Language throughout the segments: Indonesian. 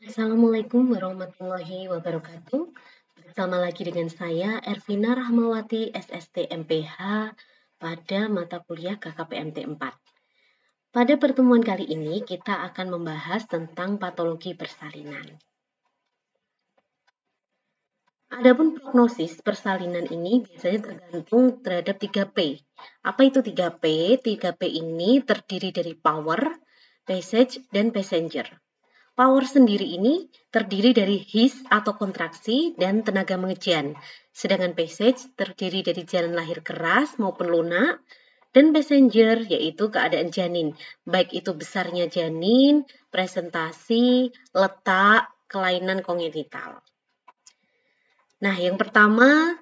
Assalamualaikum warahmatullahi wabarakatuh. Bersama lagi dengan saya Ervina Rahmawati SST MPH pada mata kuliah KKPMT 4. Pada pertemuan kali ini kita akan membahas tentang patologi persalinan. Adapun prognosis persalinan ini biasanya tergantung terhadap 3P. Apa itu 3P? 3P ini terdiri dari power, passage, dan passenger. Power sendiri ini terdiri dari his atau kontraksi dan tenaga mengejan, sedangkan passage terdiri dari jalan lahir keras maupun lunak, dan passenger yaitu keadaan janin, baik itu besarnya janin, presentasi, letak, kelainan kongenital. Nah, yang pertama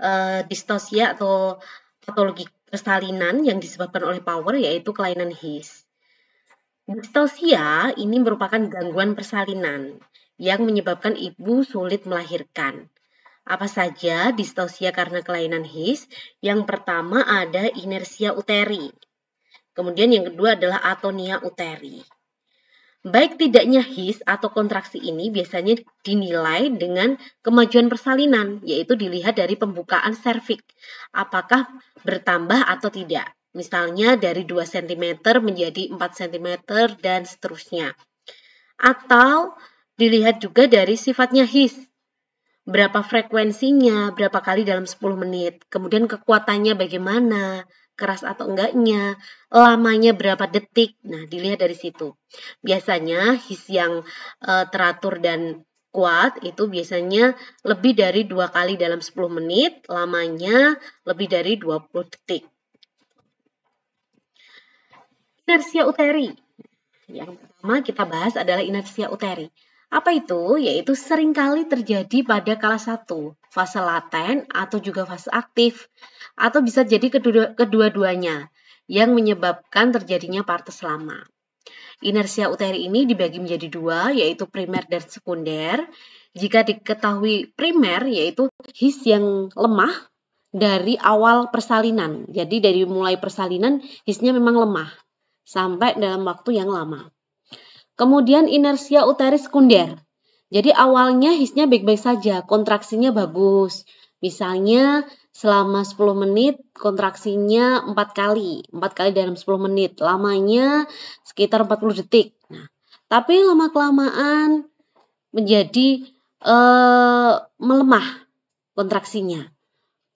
uh, distosia atau patologi persalinan yang disebabkan oleh power yaitu kelainan his. Distosia ini merupakan gangguan persalinan yang menyebabkan ibu sulit melahirkan. Apa saja distosia karena kelainan HIS? Yang pertama ada inersia uteri. Kemudian yang kedua adalah atonia uteri. Baik tidaknya HIS atau kontraksi ini biasanya dinilai dengan kemajuan persalinan, yaitu dilihat dari pembukaan serviks, apakah bertambah atau tidak. Misalnya dari 2 cm menjadi 4 cm dan seterusnya. Atau dilihat juga dari sifatnya his. Berapa frekuensinya, berapa kali dalam 10 menit, kemudian kekuatannya bagaimana, keras atau enggaknya, lamanya berapa detik. Nah, dilihat dari situ. Biasanya his yang uh, teratur dan kuat itu biasanya lebih dari dua kali dalam 10 menit, lamanya lebih dari 20 detik inersia uteri. Yang pertama kita bahas adalah inersia uteri. Apa itu? Yaitu seringkali terjadi pada kala satu, fase laten atau juga fase aktif, atau bisa jadi kedua-duanya yang menyebabkan terjadinya partes lama. Inersia uteri ini dibagi menjadi dua, yaitu primer dan sekunder. Jika diketahui primer, yaitu his yang lemah dari awal persalinan. Jadi dari mulai persalinan, hisnya memang lemah sampai dalam waktu yang lama. Kemudian inersia uteri sekunder. Jadi awalnya hisnya baik-baik saja, kontraksinya bagus. Misalnya selama 10 menit kontraksinya 4 kali, 4 kali dalam 10 menit, lamanya sekitar 40 detik. Nah, tapi lama-kelamaan menjadi eh, melemah kontraksinya.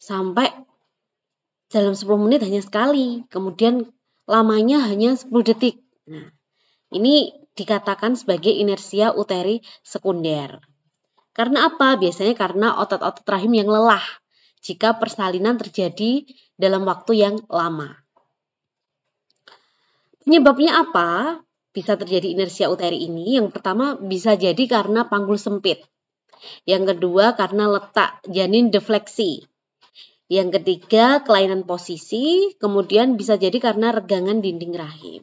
Sampai dalam 10 menit hanya sekali, kemudian lamanya hanya 10 detik. Nah, ini dikatakan sebagai inersia uteri sekunder. Karena apa? Biasanya karena otot-otot rahim yang lelah jika persalinan terjadi dalam waktu yang lama. Penyebabnya apa? Bisa terjadi inersia uteri ini. Yang pertama bisa jadi karena panggul sempit. Yang kedua karena letak janin defleksi. Yang ketiga, kelainan posisi, kemudian bisa jadi karena regangan dinding rahim.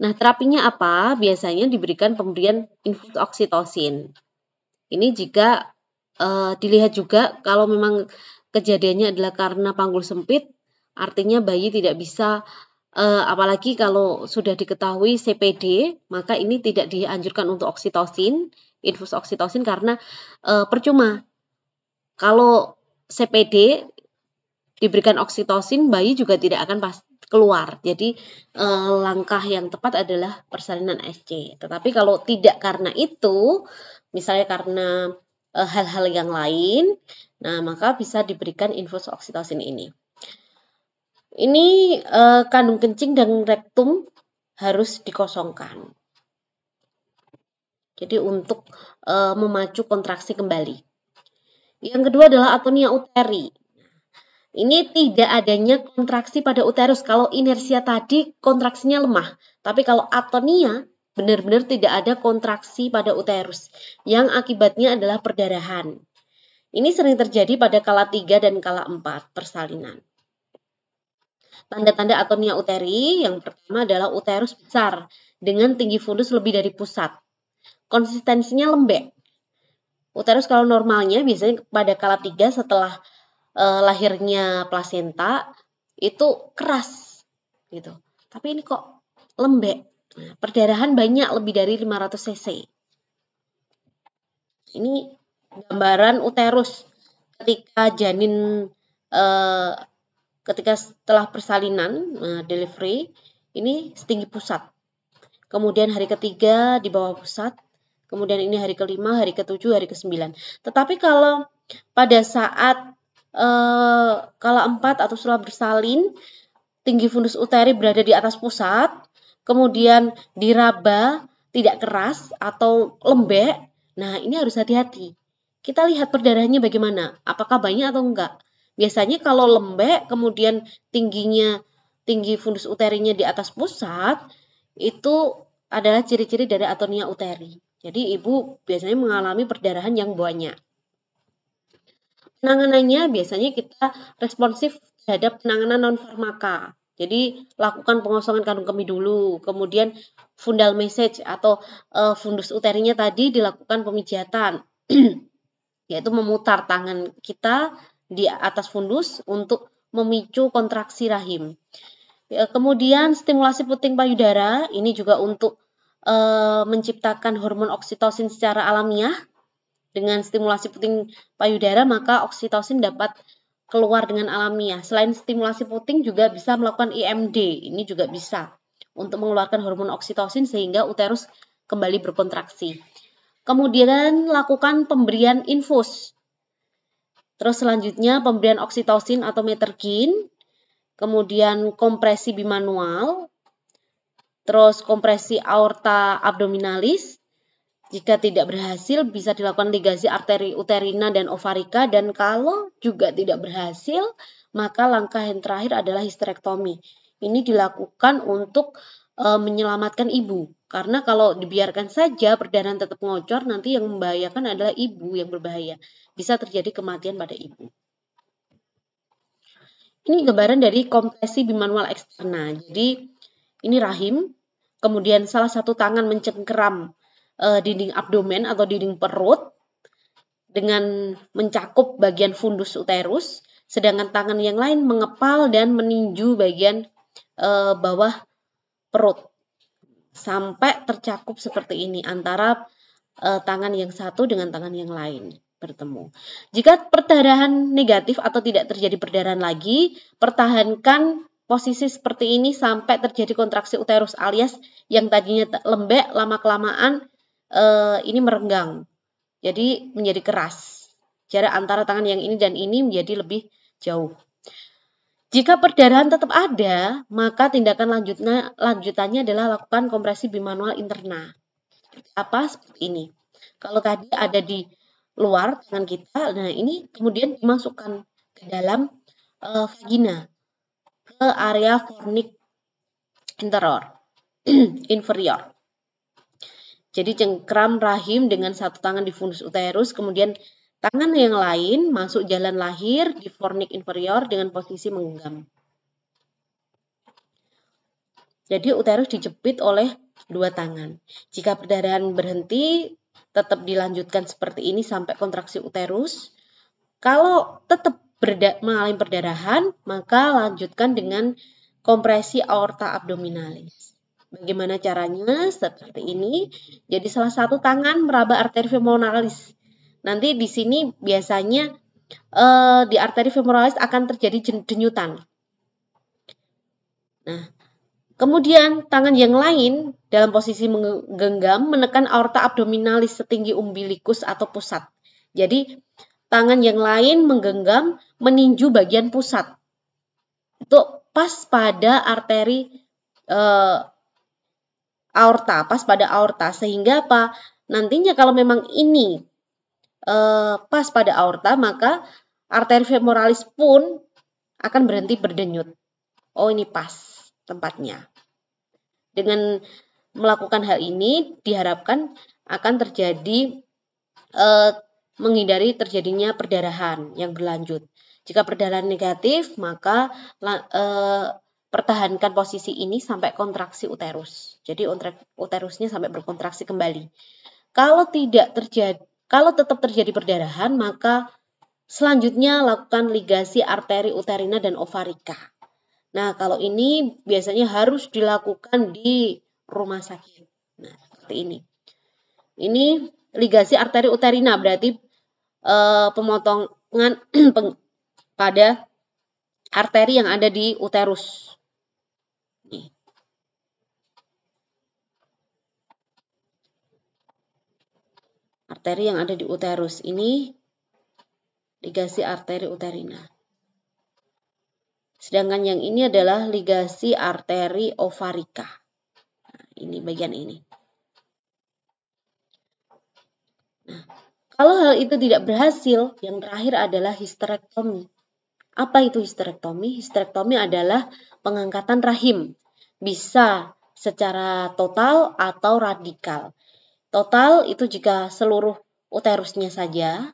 Nah, terapinya apa? Biasanya diberikan pemberian infus oksitosin. Ini jika e, dilihat juga kalau memang kejadiannya adalah karena panggul sempit, artinya bayi tidak bisa e, apalagi kalau sudah diketahui CPD, maka ini tidak dianjurkan untuk oksitosin, infus oksitosin karena e, percuma. Kalau CPD diberikan oksitosin, bayi juga tidak akan pas keluar. Jadi eh, langkah yang tepat adalah persalinan SC. Tetapi kalau tidak karena itu, misalnya karena eh, hal-hal eh, yang lain, nah maka bisa diberikan infus oksitosin ini. Ini eh, kandung kencing dan rektum harus dikosongkan. Jadi untuk eh, memacu kontraksi kembali. Yang kedua adalah atonia uteri. Ini tidak adanya kontraksi pada uterus. Kalau inersia tadi kontraksinya lemah, tapi kalau atonia benar-benar tidak ada kontraksi pada uterus yang akibatnya adalah perdarahan. Ini sering terjadi pada kala 3 dan kala 4 persalinan. Tanda-tanda atonia uteri yang pertama adalah uterus besar dengan tinggi fundus lebih dari pusat. Konsistensinya lembek. Uterus oh, kalau normalnya biasanya pada kala tiga setelah e, lahirnya plasenta itu keras gitu. Tapi ini kok lembek. Nah, perdarahan banyak lebih dari 500 cc. Ini gambaran uterus ketika janin e, ketika setelah persalinan e, delivery ini setinggi pusat. Kemudian hari ketiga di bawah pusat, Kemudian ini hari kelima, hari ketujuh, hari kesembilan. Tetapi kalau pada saat e, kala empat atau setelah bersalin, tinggi fundus uteri berada di atas pusat, kemudian diraba tidak keras atau lembek, nah ini harus hati-hati. Kita lihat perdarahannya bagaimana, apakah banyak atau enggak. Biasanya kalau lembek, kemudian tingginya tinggi fundus uterinya di atas pusat, itu adalah ciri-ciri dari atonia uteri. Jadi ibu biasanya mengalami perdarahan yang banyak. Penanganannya biasanya kita responsif terhadap penanganan non farmaka. Jadi lakukan pengosongan kandung kemih dulu, kemudian fundal message atau uh, fundus uterinya tadi dilakukan pemijatan, yaitu memutar tangan kita di atas fundus untuk memicu kontraksi rahim. Eh, kemudian stimulasi puting payudara ini juga untuk e, menciptakan hormon oksitosin secara alamiah dengan stimulasi puting payudara maka oksitosin dapat keluar dengan alamiah. Selain stimulasi puting juga bisa melakukan IMD. E Ini juga bisa untuk mengeluarkan hormon oksitosin sehingga uterus kembali berkontraksi. Kemudian lakukan pemberian infus. Terus selanjutnya pemberian oksitosin atau metergin, kemudian kompresi bimanual, Terus kompresi aorta abdominalis. Jika tidak berhasil, bisa dilakukan ligasi arteri uterina dan ovarika. Dan kalau juga tidak berhasil, maka langkah yang terakhir adalah histerektomi. Ini dilakukan untuk e, menyelamatkan ibu. Karena kalau dibiarkan saja perdarahan tetap ngocor, nanti yang membahayakan adalah ibu yang berbahaya. Bisa terjadi kematian pada ibu. Ini gambaran dari kompresi bimanual eksterna. Jadi ini rahim, kemudian salah satu tangan mencengkeram e, dinding abdomen atau dinding perut dengan mencakup bagian fundus uterus, sedangkan tangan yang lain mengepal dan meninju bagian e, bawah perut sampai tercakup seperti ini antara e, tangan yang satu dengan tangan yang lain bertemu. Jika perdarahan negatif atau tidak terjadi perdarahan lagi, pertahankan posisi seperti ini sampai terjadi kontraksi uterus alias yang tadinya lembek lama-kelamaan eh, ini merenggang. Jadi menjadi keras. Jarak antara tangan yang ini dan ini menjadi lebih jauh. Jika perdarahan tetap ada, maka tindakan lanjutnya, lanjutannya adalah lakukan kompresi bimanual interna. Apa seperti ini. Kalau tadi ada di luar tangan kita, nah ini kemudian dimasukkan ke dalam eh, vagina ke area fornix interior inferior. Jadi cengkram rahim dengan satu tangan di fundus uterus, kemudian tangan yang lain masuk jalan lahir di fornix inferior dengan posisi menggenggam. Jadi uterus dijepit oleh dua tangan. Jika perdarahan berhenti, tetap dilanjutkan seperti ini sampai kontraksi uterus. Kalau tetap berda mengalami perdarahan, maka lanjutkan dengan kompresi aorta abdominalis. Bagaimana caranya? Seperti ini. Jadi salah satu tangan meraba arteri femoralis. Nanti di sini biasanya eh, di arteri femoralis akan terjadi denyutan. Nah, kemudian tangan yang lain dalam posisi menggenggam menekan aorta abdominalis setinggi umbilikus atau pusat. Jadi tangan yang lain menggenggam meninju bagian pusat. Itu pas pada arteri e, aorta, pas pada aorta sehingga apa? Nantinya kalau memang ini e, pas pada aorta maka arteri femoralis pun akan berhenti berdenyut. Oh, ini pas tempatnya. Dengan melakukan hal ini diharapkan akan terjadi e, menghindari terjadinya perdarahan yang berlanjut. Jika perdarahan negatif, maka eh, pertahankan posisi ini sampai kontraksi uterus. Jadi uterusnya sampai berkontraksi kembali. Kalau tidak terjadi, kalau tetap terjadi perdarahan, maka selanjutnya lakukan ligasi arteri uterina dan ovarika. Nah, kalau ini biasanya harus dilakukan di rumah sakit. Nah, seperti ini. Ini ligasi arteri uterina berarti e, pemotongan pada arteri yang ada di uterus. Arteri yang ada di uterus ini ligasi arteri uterina. Sedangkan yang ini adalah ligasi arteri ovarika. Nah, ini bagian ini. Nah, kalau hal itu tidak berhasil, yang terakhir adalah histerektomi. Apa itu histerektomi? Histerektomi adalah pengangkatan rahim. Bisa secara total atau radikal. Total itu jika seluruh uterusnya saja.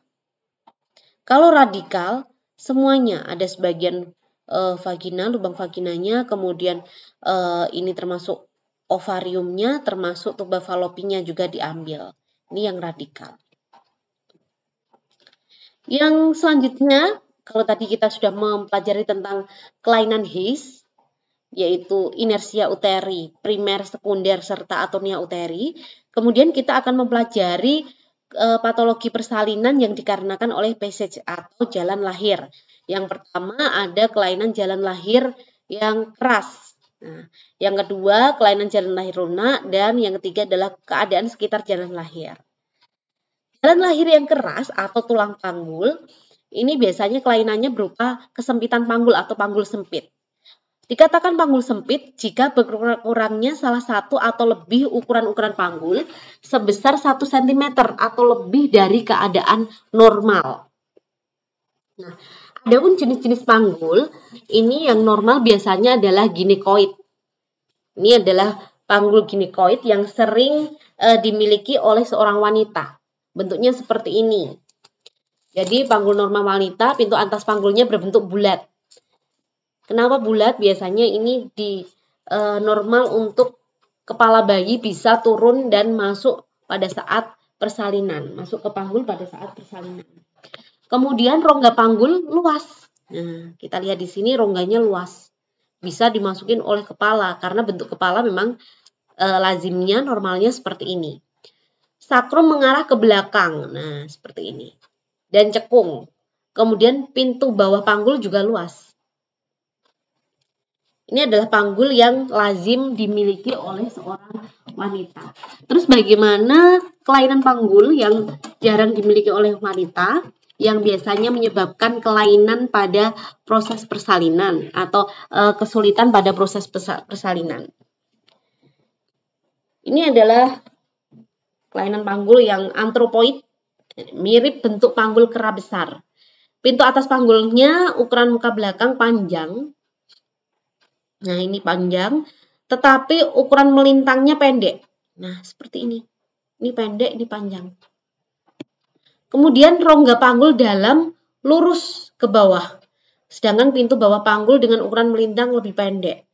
Kalau radikal, semuanya ada sebagian e, vagina, lubang vaginanya, kemudian e, ini termasuk ovariumnya, termasuk tuba falopinya juga diambil. Ini yang radikal. Yang selanjutnya kalau tadi kita sudah mempelajari tentang kelainan Hayes, yaitu inersia uteri, primer, sekunder, serta atonia uteri. Kemudian kita akan mempelajari e, patologi persalinan yang dikarenakan oleh passage atau jalan lahir. Yang pertama ada kelainan jalan lahir yang keras. Nah, yang kedua kelainan jalan lahir lunak dan yang ketiga adalah keadaan sekitar jalan lahir. Jalan lahir yang keras atau tulang panggul ini biasanya kelainannya berupa kesempitan panggul atau panggul sempit. Dikatakan panggul sempit jika berkurangnya salah satu atau lebih ukuran-ukuran panggul sebesar 1 cm atau lebih dari keadaan normal. Nah, ada pun jenis-jenis panggul, ini yang normal biasanya adalah ginekoid. Ini adalah panggul ginekoid yang sering e, dimiliki oleh seorang wanita. Bentuknya seperti ini. Jadi panggul normal wanita, pintu atas panggulnya berbentuk bulat. Kenapa bulat? Biasanya ini di e, normal untuk kepala bayi bisa turun dan masuk pada saat persalinan, masuk ke panggul pada saat persalinan. Kemudian rongga panggul luas. Nah, kita lihat di sini rongganya luas. Bisa dimasukin oleh kepala karena bentuk kepala memang e, lazimnya normalnya seperti ini. Sakrum mengarah ke belakang. Nah, seperti ini dan cekung. Kemudian pintu bawah panggul juga luas. Ini adalah panggul yang lazim dimiliki oleh seorang wanita. Terus bagaimana kelainan panggul yang jarang dimiliki oleh wanita yang biasanya menyebabkan kelainan pada proses persalinan atau e, kesulitan pada proses persalinan. Ini adalah kelainan panggul yang antropoid mirip bentuk panggul kera besar. Pintu atas panggulnya ukuran muka belakang panjang. Nah, ini panjang, tetapi ukuran melintangnya pendek. Nah, seperti ini. Ini pendek, ini panjang. Kemudian rongga panggul dalam lurus ke bawah. Sedangkan pintu bawah panggul dengan ukuran melintang lebih pendek.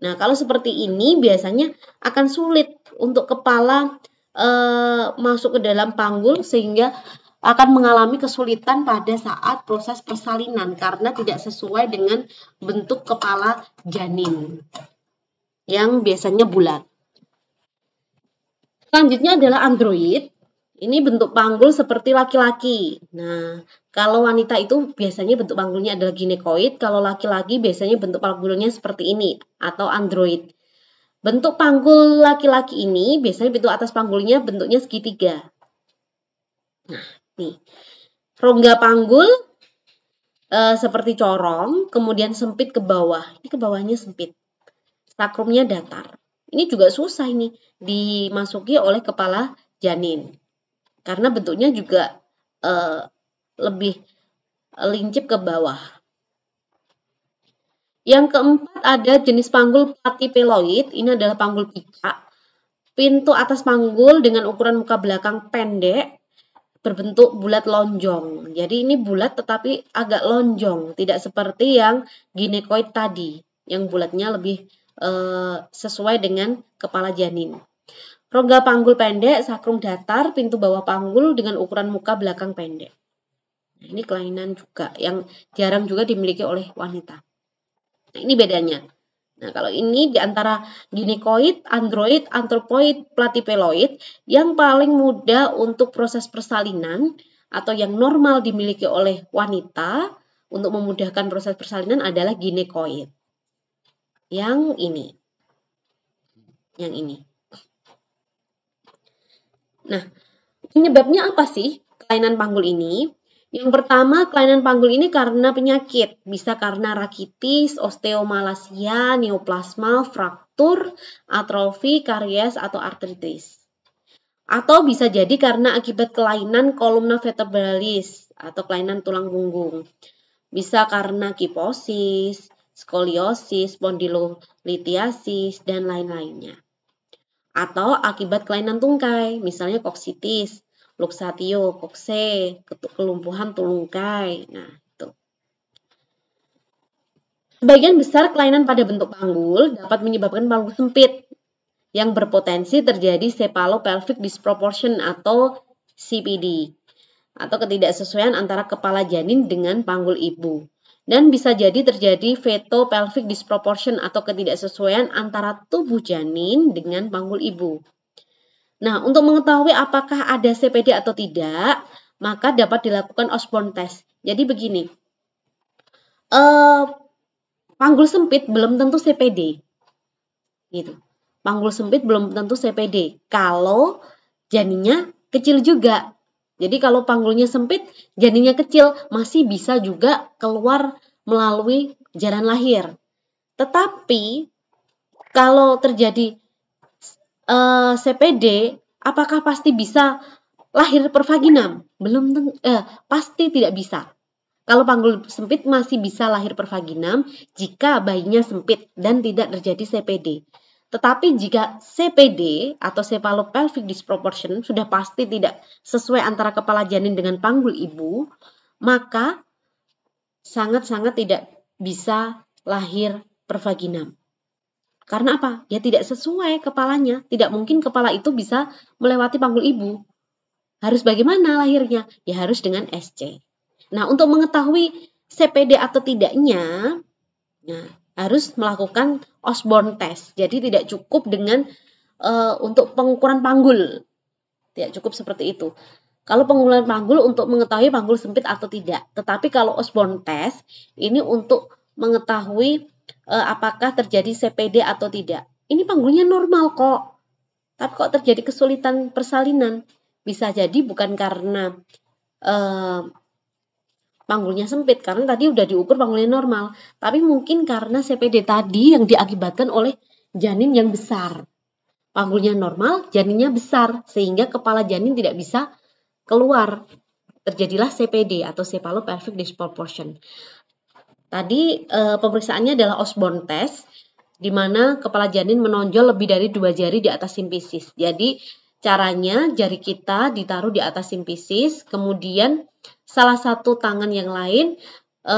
Nah, kalau seperti ini biasanya akan sulit untuk kepala uh, masuk ke dalam panggul sehingga akan mengalami kesulitan pada saat proses persalinan karena tidak sesuai dengan bentuk kepala janin yang biasanya bulat. Selanjutnya adalah android. Ini bentuk panggul seperti laki-laki. Nah, kalau wanita itu biasanya bentuk panggulnya adalah ginekoid, kalau laki-laki biasanya bentuk panggulnya seperti ini atau android. Bentuk panggul laki-laki ini biasanya bentuk atas panggulnya bentuknya segitiga. Nah, nih. Rongga panggul e, seperti corong, kemudian sempit ke bawah. Ini ke bawahnya sempit. Sakrumnya datar. Ini juga susah ini dimasuki oleh kepala janin. Karena bentuknya juga e, lebih eh, lincip ke bawah. Yang keempat ada jenis panggul platipeloid, ini adalah panggul pika. Pintu atas panggul dengan ukuran muka belakang pendek, berbentuk bulat lonjong. Jadi ini bulat tetapi agak lonjong, tidak seperti yang ginekoid tadi, yang bulatnya lebih e, sesuai dengan kepala janin. Rongga panggul pendek, sakrum datar, pintu bawah panggul dengan ukuran muka belakang pendek. Nah, ini kelainan juga yang jarang juga dimiliki oleh wanita. Nah, ini bedanya. Nah, kalau ini di antara ginekoid, android, antropoid, platipeloid, yang paling mudah untuk proses persalinan atau yang normal dimiliki oleh wanita untuk memudahkan proses persalinan adalah ginekoid. Yang ini. Yang ini. Nah, penyebabnya apa sih kelainan panggul ini? Yang pertama, kelainan panggul ini karena penyakit, bisa karena rakitis, osteomalasia, neoplasma, fraktur, atrofi, karies, atau artritis. Atau bisa jadi karena akibat kelainan kolumna vertebralis atau kelainan tulang punggung. Bisa karena kiposis, skoliosis, spondilolitiasis, dan lain-lainnya. Atau akibat kelainan tungkai, misalnya koksitis, luxatio kokse, kelumpuhan tulungkai. Nah, itu. Sebagian besar kelainan pada bentuk panggul dapat menyebabkan panggul sempit yang berpotensi terjadi cephalopelvic disproportion atau CPD atau ketidaksesuaian antara kepala janin dengan panggul ibu dan bisa jadi terjadi veto pelvic disproportion atau ketidaksesuaian antara tubuh janin dengan panggul ibu. Nah, untuk mengetahui apakah ada CPD atau tidak, maka dapat dilakukan Osborne test. Jadi begini, eh, panggul sempit belum tentu CPD. Gitu. Panggul sempit belum tentu CPD. Kalau janinnya kecil juga. Jadi kalau panggulnya sempit, janinnya kecil, masih bisa juga keluar melalui jalan lahir. Tetapi kalau terjadi Eh, CPD apakah pasti bisa lahir per vagina? Belum eh, pasti tidak bisa. Kalau panggul sempit masih bisa lahir per vagina jika bayinya sempit dan tidak terjadi CPD. Tetapi jika CPD atau cephalopelvic disproportion sudah pasti tidak sesuai antara kepala janin dengan panggul ibu, maka sangat-sangat tidak bisa lahir per vaginam. Karena apa? Ya tidak sesuai kepalanya. Tidak mungkin kepala itu bisa melewati panggul ibu. Harus bagaimana lahirnya? Ya harus dengan SC. Nah, untuk mengetahui CPD atau tidaknya, nah, harus melakukan Osborne test. Jadi tidak cukup dengan uh, untuk pengukuran panggul. Tidak cukup seperti itu. Kalau pengukuran panggul untuk mengetahui panggul sempit atau tidak. Tetapi kalau Osborne test ini untuk mengetahui uh, apakah terjadi CPD atau tidak. Ini panggulnya normal kok. Tapi kok terjadi kesulitan persalinan? Bisa jadi bukan karena uh, panggulnya sempit karena tadi udah diukur panggulnya normal, tapi mungkin karena CPD tadi yang diakibatkan oleh janin yang besar. Panggulnya normal, janinnya besar sehingga kepala janin tidak bisa keluar terjadilah CPD atau cephalopelvic disproportion. Tadi e, pemeriksaannya adalah Osborne test, di mana kepala janin menonjol lebih dari dua jari di atas simpisis. Jadi caranya jari kita ditaruh di atas simpisis, kemudian salah satu tangan yang lain e,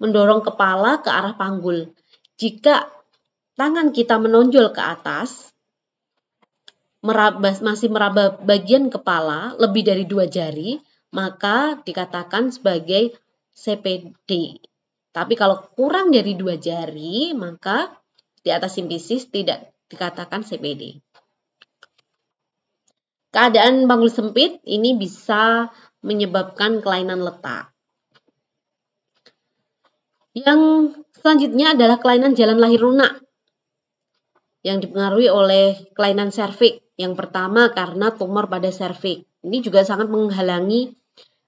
mendorong kepala ke arah panggul. Jika tangan kita menonjol ke atas, meraba, masih meraba bagian kepala lebih dari dua jari, maka dikatakan sebagai CPD. Tapi kalau kurang dari dua jari, maka di atas simpisis tidak dikatakan CPD. Keadaan panggul sempit ini bisa menyebabkan kelainan letak. Yang selanjutnya adalah kelainan jalan lahir lunak yang dipengaruhi oleh kelainan serviks. Yang pertama karena tumor pada serviks. Ini juga sangat menghalangi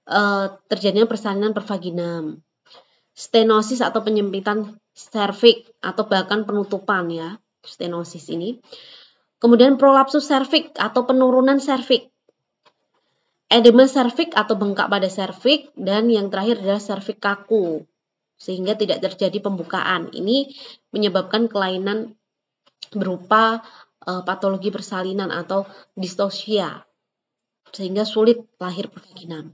Eh, terjadinya persalinan pervaginam. Stenosis atau penyempitan serviks atau bahkan penutupan ya, stenosis ini. Kemudian prolapsus serviks atau penurunan serviks. Edema serviks atau bengkak pada serviks dan yang terakhir adalah serviks kaku sehingga tidak terjadi pembukaan. Ini menyebabkan kelainan berupa uh, patologi persalinan atau distosia sehingga sulit lahir pervaginam.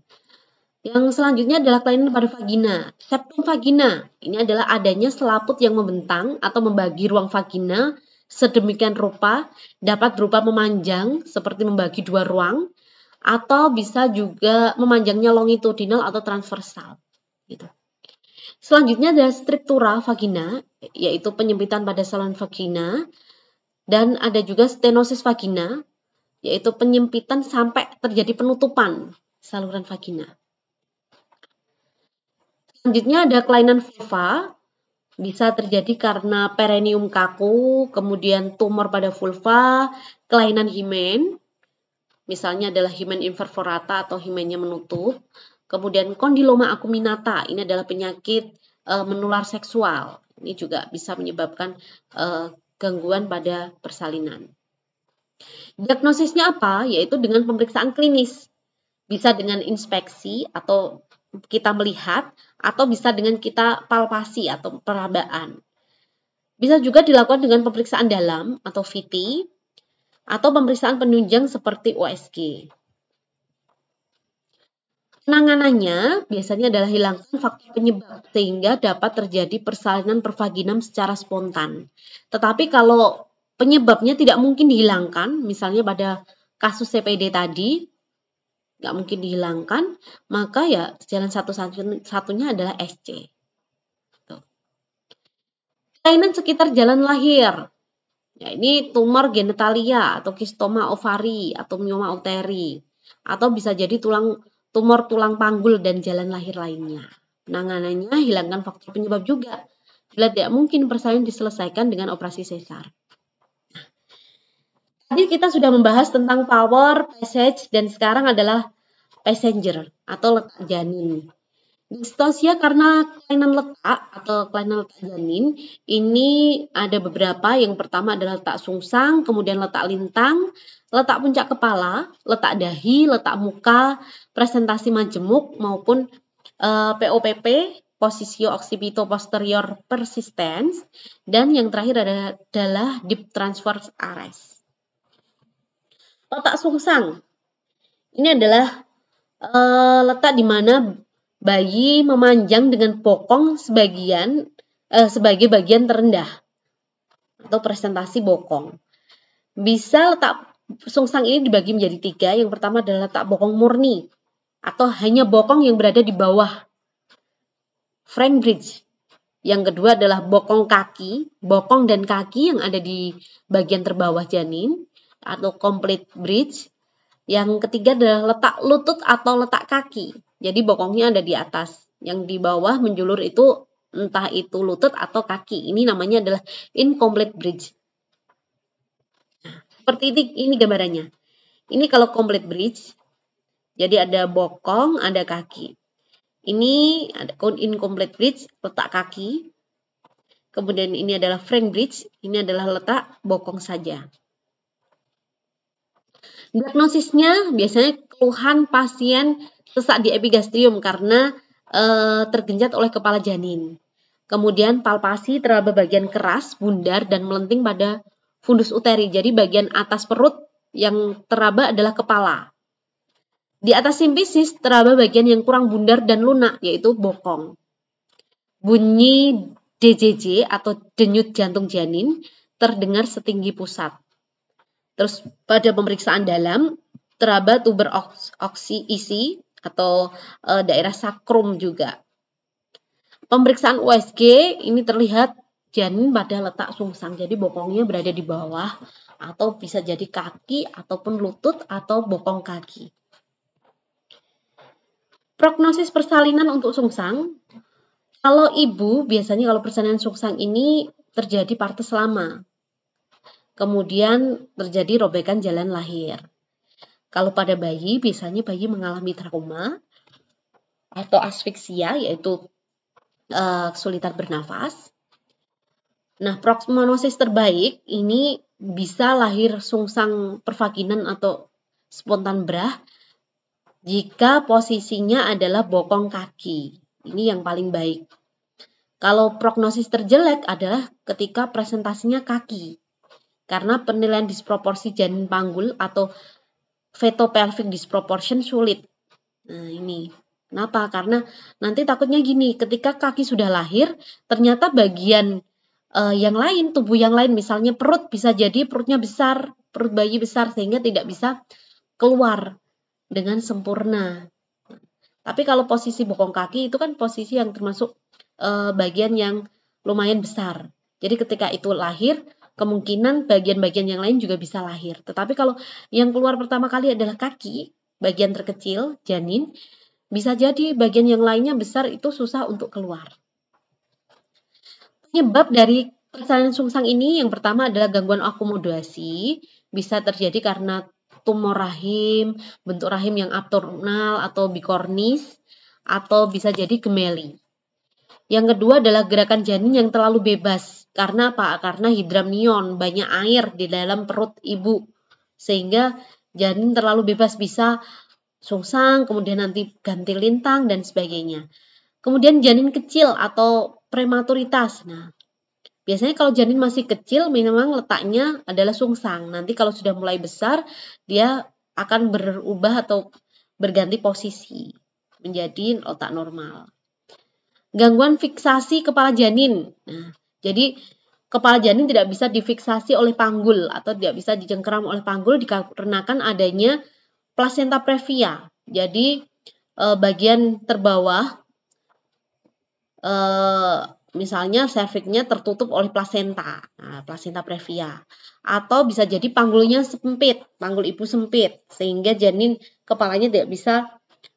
Yang selanjutnya adalah kelainan pada vagina, septum vagina. Ini adalah adanya selaput yang membentang atau membagi ruang vagina sedemikian rupa, dapat berupa memanjang seperti membagi dua ruang, atau bisa juga memanjangnya longitudinal atau transversal. Gitu. Selanjutnya ada struktura vagina, yaitu penyempitan pada saluran vagina, dan ada juga stenosis vagina, yaitu penyempitan sampai terjadi penutupan saluran vagina. Selanjutnya ada kelainan vulva, bisa terjadi karena perineum kaku, kemudian tumor pada vulva, kelainan himen, misalnya adalah himen inverforata atau himennya menutup, kemudian kondiloma akuminata, ini adalah penyakit e, menular seksual, ini juga bisa menyebabkan e, gangguan pada persalinan. Diagnosisnya apa? Yaitu dengan pemeriksaan klinis, bisa dengan inspeksi atau kita melihat atau bisa dengan kita palpasi atau perabaan. Bisa juga dilakukan dengan pemeriksaan dalam atau VT atau pemeriksaan penunjang seperti USG. Penanganannya biasanya adalah hilangkan faktor penyebab sehingga dapat terjadi persalinan pervaginam secara spontan. Tetapi kalau penyebabnya tidak mungkin dihilangkan, misalnya pada kasus CPD tadi, nggak mungkin dihilangkan, maka ya jalan satu-satunya adalah SC. Kelainan sekitar jalan lahir. Ya, ini tumor genitalia atau kistoma ovari atau mioma uteri atau bisa jadi tulang tumor tulang panggul dan jalan lahir lainnya. Penanganannya hilangkan faktor penyebab juga. Bila tidak mungkin persalinan diselesaikan dengan operasi sesar. Tadi kita sudah membahas tentang power, passage, dan sekarang adalah passenger atau letak janin. Distosia karena kelainan letak atau kelainan letak janin ini ada beberapa. Yang pertama adalah letak sungsang, kemudian letak lintang, letak puncak kepala, letak dahi, letak muka, presentasi majemuk maupun uh, eh, POPP, posisio occipito posterior persistence dan yang terakhir adalah, adalah deep transverse arrest. Letak sungsang. Ini adalah e, letak di mana bayi memanjang dengan bokong sebagian e, sebagai bagian terendah atau presentasi bokong. Bisa letak sungsang ini dibagi menjadi tiga. Yang pertama adalah letak bokong murni atau hanya bokong yang berada di bawah frame bridge. Yang kedua adalah bokong kaki, bokong dan kaki yang ada di bagian terbawah janin atau complete bridge. Yang ketiga adalah letak lutut atau letak kaki. Jadi bokongnya ada di atas. Yang di bawah menjulur itu entah itu lutut atau kaki. Ini namanya adalah incomplete bridge. Nah, seperti ini, ini gambarannya. Ini kalau complete bridge. Jadi ada bokong, ada kaki. Ini ada incomplete bridge, letak kaki. Kemudian ini adalah frame bridge, ini adalah letak bokong saja. Diagnosisnya biasanya keluhan pasien sesak di epigastrium karena e, eh, tergenjat oleh kepala janin. Kemudian palpasi terhadap bagian keras, bundar, dan melenting pada fundus uteri. Jadi bagian atas perut yang teraba adalah kepala. Di atas simpisis teraba bagian yang kurang bundar dan lunak, yaitu bokong. Bunyi DJJ atau denyut jantung janin terdengar setinggi pusat. Terus pada pemeriksaan dalam teraba tuber oksi isi atau e, daerah sakrum juga. Pemeriksaan USG ini terlihat janin pada letak sungsang, jadi bokongnya berada di bawah atau bisa jadi kaki ataupun lutut atau bokong kaki. Prognosis persalinan untuk sungsang, kalau ibu biasanya kalau persalinan sungsang ini terjadi partes lama, kemudian terjadi robekan jalan lahir. Kalau pada bayi, biasanya bayi mengalami trauma atau asfiksia, yaitu uh, kesulitan bernafas. Nah, proksmonosis terbaik ini bisa lahir sungsang pervaginan atau spontan brah jika posisinya adalah bokong kaki. Ini yang paling baik. Kalau prognosis terjelek adalah ketika presentasinya kaki. Karena penilaian disproporsi janin panggul atau veto pelvic disproportion sulit. Nah, ini. Kenapa? Karena nanti takutnya gini, ketika kaki sudah lahir, ternyata bagian uh, yang lain, tubuh yang lain, misalnya perut bisa jadi perutnya besar, perut bayi besar sehingga tidak bisa keluar dengan sempurna. Tapi kalau posisi bokong kaki itu kan posisi yang termasuk uh, bagian yang lumayan besar. Jadi ketika itu lahir, kemungkinan bagian-bagian yang lain juga bisa lahir. Tetapi kalau yang keluar pertama kali adalah kaki, bagian terkecil, janin, bisa jadi bagian yang lainnya besar itu susah untuk keluar. Penyebab dari persalinan sungsang ini yang pertama adalah gangguan akomodasi, bisa terjadi karena tumor rahim, bentuk rahim yang abnormal atau bikornis, atau bisa jadi gemeli. Yang kedua adalah gerakan janin yang terlalu bebas. Karena apa? Karena hidramnion, banyak air di dalam perut ibu. Sehingga janin terlalu bebas bisa sungsang, kemudian nanti ganti lintang, dan sebagainya. Kemudian janin kecil atau prematuritas. Nah, biasanya kalau janin masih kecil memang letaknya adalah sungsang. Nanti kalau sudah mulai besar, dia akan berubah atau berganti posisi menjadi otak normal gangguan fiksasi kepala janin. Nah, jadi kepala janin tidak bisa difiksasi oleh panggul atau tidak bisa dijengkeram oleh panggul dikarenakan adanya plasenta previa. Jadi eh, bagian terbawah eh, misalnya serviknya tertutup oleh plasenta, nah, plasenta previa. Atau bisa jadi panggulnya sempit, panggul ibu sempit sehingga janin kepalanya tidak bisa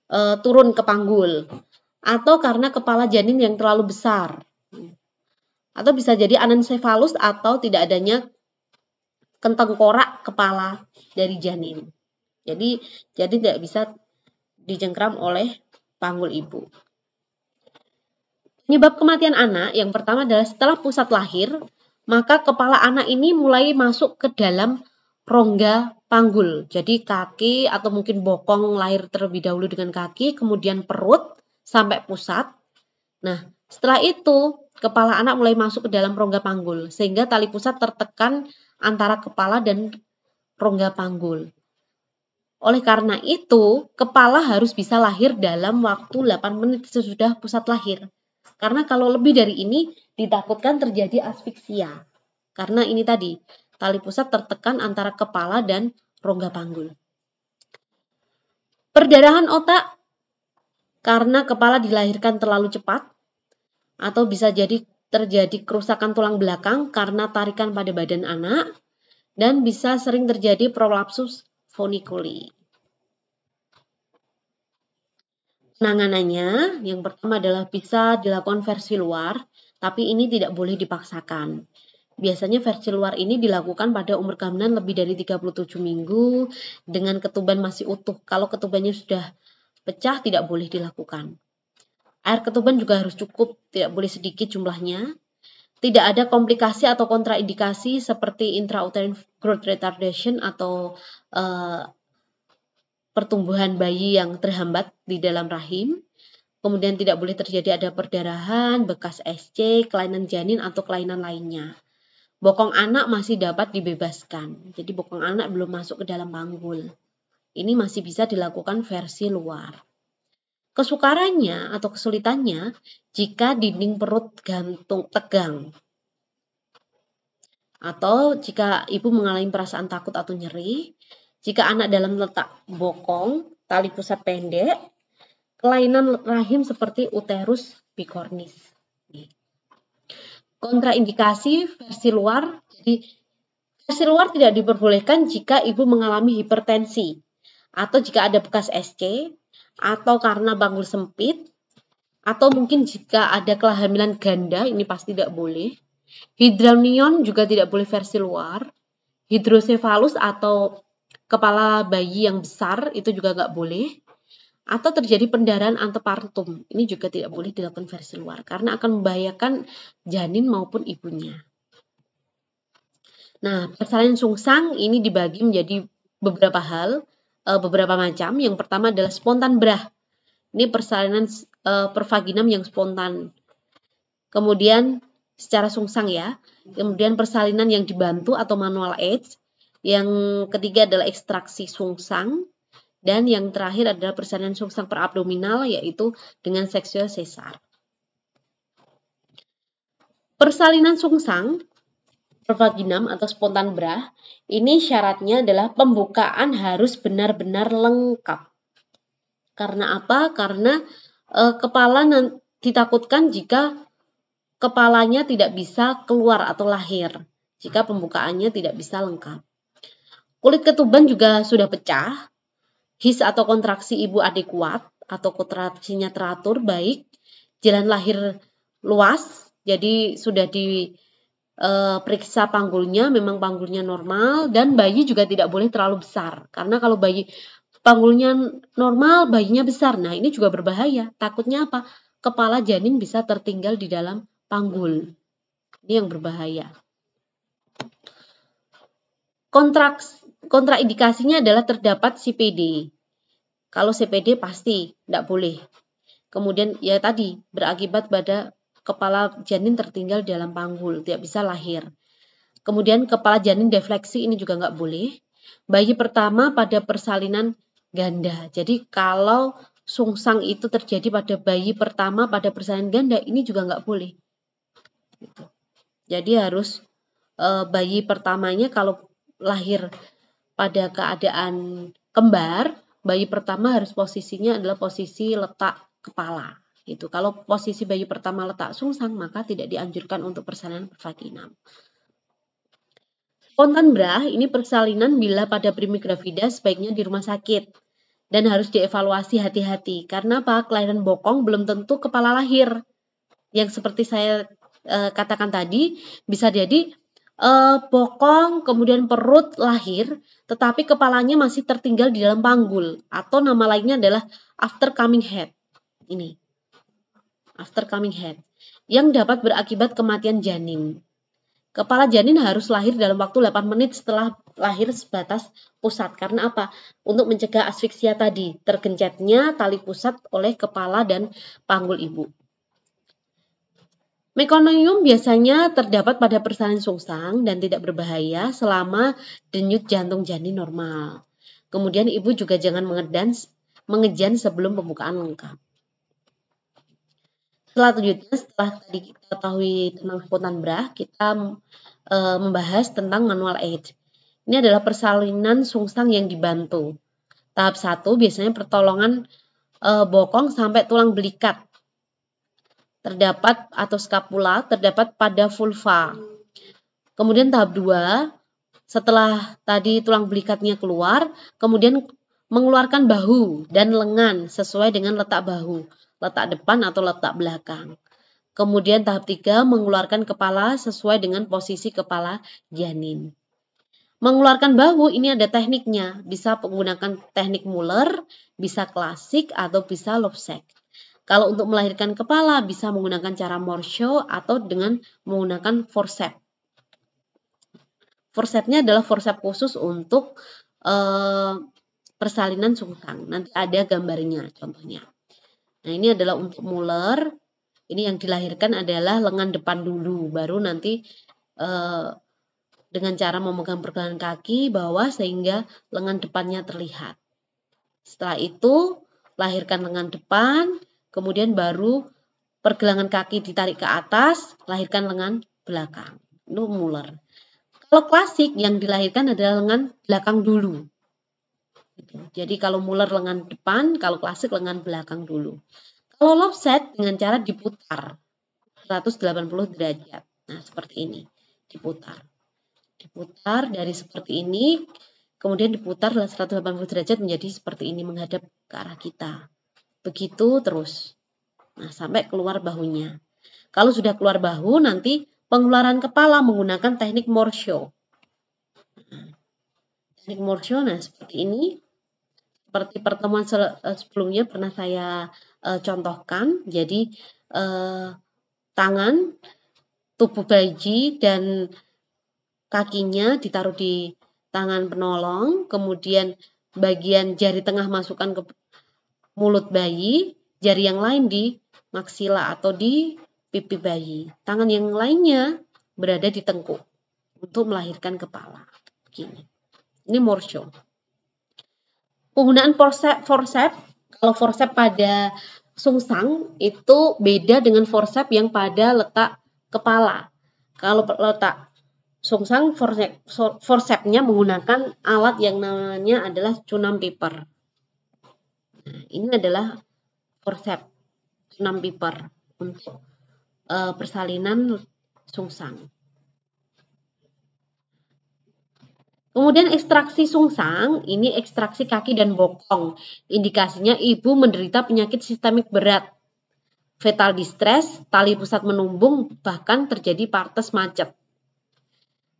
e, turun ke panggul atau karena kepala janin yang terlalu besar. Atau bisa jadi anencephalus atau tidak adanya kentang korak kepala dari janin. Jadi jadi tidak bisa dijengkram oleh panggul ibu. Penyebab kematian anak yang pertama adalah setelah pusat lahir, maka kepala anak ini mulai masuk ke dalam rongga panggul. Jadi kaki atau mungkin bokong lahir terlebih dahulu dengan kaki, kemudian perut, sampai pusat. Nah, setelah itu kepala anak mulai masuk ke dalam rongga panggul sehingga tali pusat tertekan antara kepala dan rongga panggul. Oleh karena itu, kepala harus bisa lahir dalam waktu 8 menit sesudah pusat lahir. Karena kalau lebih dari ini, ditakutkan terjadi asfiksia. Karena ini tadi, tali pusat tertekan antara kepala dan rongga panggul. Perdarahan otak karena kepala dilahirkan terlalu cepat atau bisa jadi terjadi kerusakan tulang belakang karena tarikan pada badan anak dan bisa sering terjadi prolapsus fonikuli. Penanganannya yang pertama adalah bisa dilakukan versi luar, tapi ini tidak boleh dipaksakan. Biasanya versi luar ini dilakukan pada umur kehamilan lebih dari 37 minggu dengan ketuban masih utuh. Kalau ketubannya sudah Pecah tidak boleh dilakukan. Air ketuban juga harus cukup, tidak boleh sedikit jumlahnya. Tidak ada komplikasi atau kontraindikasi seperti intrauterine growth retardation atau uh, pertumbuhan bayi yang terhambat di dalam rahim. Kemudian tidak boleh terjadi ada perdarahan, bekas SC, kelainan janin atau kelainan lainnya. Bokong anak masih dapat dibebaskan. Jadi bokong anak belum masuk ke dalam panggul. Ini masih bisa dilakukan versi luar. Kesukarannya atau kesulitannya jika dinding perut gantung tegang atau jika ibu mengalami perasaan takut atau nyeri, jika anak dalam letak bokong, tali pusat pendek, kelainan rahim seperti uterus bicornis. Kontraindikasi versi luar, jadi versi luar tidak diperbolehkan jika ibu mengalami hipertensi, atau jika ada bekas SC, atau karena bangun sempit, atau mungkin jika ada kelahamilan ganda, ini pasti tidak boleh. Hidramnion juga tidak boleh versi luar. Hidrosefalus atau kepala bayi yang besar itu juga nggak boleh. Atau terjadi pendaran antepartum, ini juga tidak boleh dilakukan versi luar karena akan membahayakan janin maupun ibunya. Nah, persalinan sungsang ini dibagi menjadi beberapa hal. Eh, beberapa macam. Yang pertama adalah spontan brah, Ini persalinan uh, eh, pervaginam yang spontan. Kemudian secara sungsang ya. Kemudian persalinan yang dibantu atau manual aids. Yang ketiga adalah ekstraksi sungsang. Dan yang terakhir adalah persalinan sungsang abdominal yaitu dengan seksual sesar. Persalinan sungsang vaginam atau spontan bra, ini syaratnya adalah pembukaan harus benar-benar lengkap. Karena apa? Karena e, kepala ditakutkan jika kepalanya tidak bisa keluar atau lahir jika pembukaannya tidak bisa lengkap. Kulit ketuban juga sudah pecah. His atau kontraksi ibu adekuat atau kontraksinya teratur baik. Jalan lahir luas, jadi sudah di e, periksa panggulnya, memang panggulnya normal dan bayi juga tidak boleh terlalu besar. Karena kalau bayi panggulnya normal, bayinya besar. Nah, ini juga berbahaya. Takutnya apa? Kepala janin bisa tertinggal di dalam panggul. Ini yang berbahaya. Kontrak kontraindikasinya adalah terdapat CPD. Kalau CPD pasti tidak boleh. Kemudian ya tadi berakibat pada kepala janin tertinggal dalam panggul, tidak bisa lahir. Kemudian kepala janin defleksi ini juga nggak boleh. Bayi pertama pada persalinan ganda. Jadi kalau sungsang itu terjadi pada bayi pertama pada persalinan ganda ini juga nggak boleh. Gitu. Jadi harus eh, bayi pertamanya kalau lahir pada keadaan kembar, bayi pertama harus posisinya adalah posisi letak kepala. Itu kalau posisi bayi pertama letak sungsang maka tidak dianjurkan untuk persalinan vagina. Spontan bra ini persalinan bila pada primi gravida sebaiknya di rumah sakit dan harus dievaluasi hati-hati karena apa? Kelahiran bokong belum tentu kepala lahir. Yang seperti saya e, katakan tadi bisa jadi e, bokong kemudian perut lahir tetapi kepalanya masih tertinggal di dalam panggul atau nama lainnya adalah after coming head. Ini after coming head, yang dapat berakibat kematian janin. Kepala janin harus lahir dalam waktu 8 menit setelah lahir sebatas pusat. Karena apa? Untuk mencegah asfiksia tadi, tergencetnya tali pusat oleh kepala dan panggul ibu. Mekonium biasanya terdapat pada persalinan sungsang dan tidak berbahaya selama denyut jantung janin normal. Kemudian ibu juga jangan mengedans, mengejan sebelum pembukaan lengkap. Setelah selanjutnya setelah tadi kita ketahui tentang spontan brah, kita e, membahas tentang manual aid. Ini adalah persalinan sungsang yang dibantu. Tahap 1 biasanya pertolongan e, bokong sampai tulang belikat. Terdapat atau skapula terdapat pada vulva. Kemudian tahap 2 setelah tadi tulang belikatnya keluar, kemudian mengeluarkan bahu dan lengan sesuai dengan letak bahu letak depan atau letak belakang. Kemudian tahap 3 mengeluarkan kepala sesuai dengan posisi kepala janin. Mengeluarkan bahu ini ada tekniknya, bisa menggunakan teknik Muller, bisa klasik atau bisa lobsek. Kalau untuk melahirkan kepala bisa menggunakan cara morsho atau dengan menggunakan forcep. Forcepnya adalah forcep khusus untuk e, persalinan sungsang. Nanti ada gambarnya contohnya. Nah, ini adalah untuk Muller. Ini yang dilahirkan adalah lengan depan dulu, baru nanti eh, dengan cara memegang pergelangan kaki bawah sehingga lengan depannya terlihat. Setelah itu, lahirkan lengan depan, kemudian baru pergelangan kaki ditarik ke atas, lahirkan lengan belakang. Itu Muller. Kalau klasik yang dilahirkan adalah lengan belakang dulu. Gitu. Jadi kalau muler lengan depan, kalau klasik lengan belakang dulu. Kalau lopset dengan cara diputar 180 derajat. Nah, seperti ini. Diputar. Diputar dari seperti ini, kemudian diputar 180 derajat menjadi seperti ini menghadap ke arah kita. Begitu terus. Nah, sampai keluar bahunya. Kalau sudah keluar bahu, nanti pengeluaran kepala menggunakan teknik morsio. Nah, teknik morsio, nah seperti ini seperti pertemuan eh, sebelumnya pernah saya uh, contohkan. Jadi uh, tangan, tubuh bayi dan kakinya ditaruh di tangan penolong, kemudian bagian jari tengah masukkan ke mulut bayi, jari yang lain di maksila atau di pipi bayi. Tangan yang lainnya berada di tengkuk untuk melahirkan kepala. Begini. Ini morsho. Penggunaan forcep, kalau forcep pada sungsang itu beda dengan forcep yang pada letak kepala. Kalau letak sungsang forcepnya menggunakan alat yang namanya adalah cunam piper. Nah, ini adalah forcep cunam piper untuk uh, persalinan sungsang. Kemudian ekstraksi sungsang, ini ekstraksi kaki dan bokong. Indikasinya ibu menderita penyakit sistemik berat, fetal distress, tali pusat menumbung, bahkan terjadi partes macet.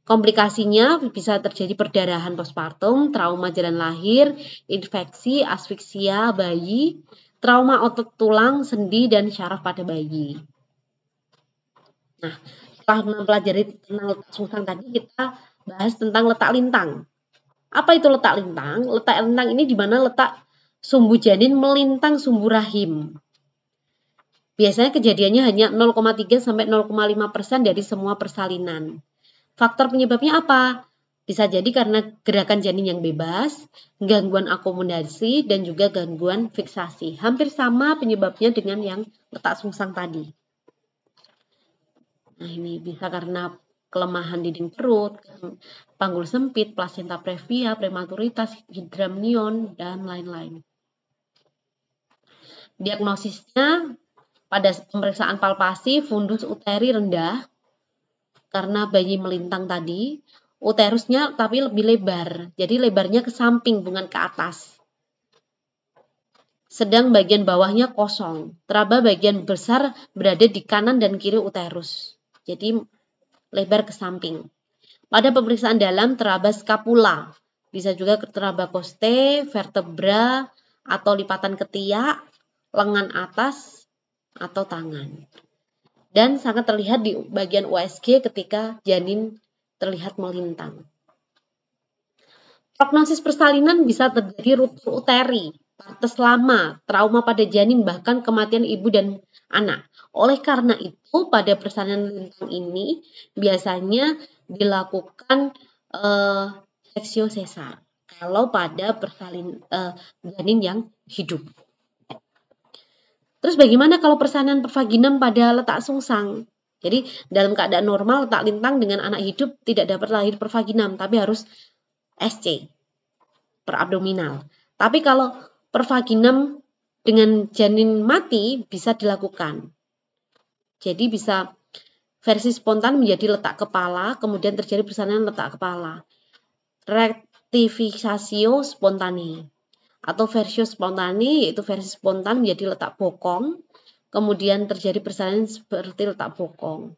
Komplikasinya bisa terjadi perdarahan postpartum, trauma jalan lahir, infeksi, asfiksia bayi, trauma otot tulang, sendi, dan syaraf pada bayi. Nah, setelah mempelajari tentang sungsang tadi, kita bahas tentang letak lintang. Apa itu letak lintang? Letak lintang ini di mana letak sumbu janin melintang sumbu rahim. Biasanya kejadiannya hanya 0,3 sampai 0,5 persen dari semua persalinan. Faktor penyebabnya apa? Bisa jadi karena gerakan janin yang bebas, gangguan akomodasi, dan juga gangguan fiksasi. Hampir sama penyebabnya dengan yang letak sungsang tadi. Nah, ini bisa karena kelemahan dinding perut, panggul sempit, plasenta previa, prematuritas, hidramnion, dan lain-lain. Diagnosisnya pada pemeriksaan palpasi fundus uteri rendah karena bayi melintang tadi, uterusnya tapi lebih lebar. Jadi lebarnya ke samping bukan ke atas. Sedang bagian bawahnya kosong. Teraba bagian besar berada di kanan dan kiri uterus. Jadi lebar ke samping. Pada pemeriksaan dalam teraba skapula, bisa juga teraba koste, vertebra, atau lipatan ketiak, lengan atas, atau tangan. Dan sangat terlihat di bagian USG ketika janin terlihat melintang. Prognosis persalinan bisa terjadi ruptur uteri, partes lama, trauma pada janin, bahkan kematian ibu dan anak. Oleh karena itu, pada persalinan lintang ini biasanya dilakukan uh, seksio sesar kalau pada persalin uh, janin yang hidup. Terus bagaimana kalau persalinan vaginam pada letak sungsang? Jadi dalam keadaan normal letak lintang dengan anak hidup tidak dapat lahir pervaginam tapi harus SC per abdominal. Tapi kalau pervaginam dengan janin mati bisa dilakukan. Jadi bisa versi spontan menjadi letak kepala, kemudian terjadi persalinan letak kepala. Rectificatio spontani atau versio spontani yaitu versi spontan menjadi letak bokong, kemudian terjadi persalinan seperti letak bokong.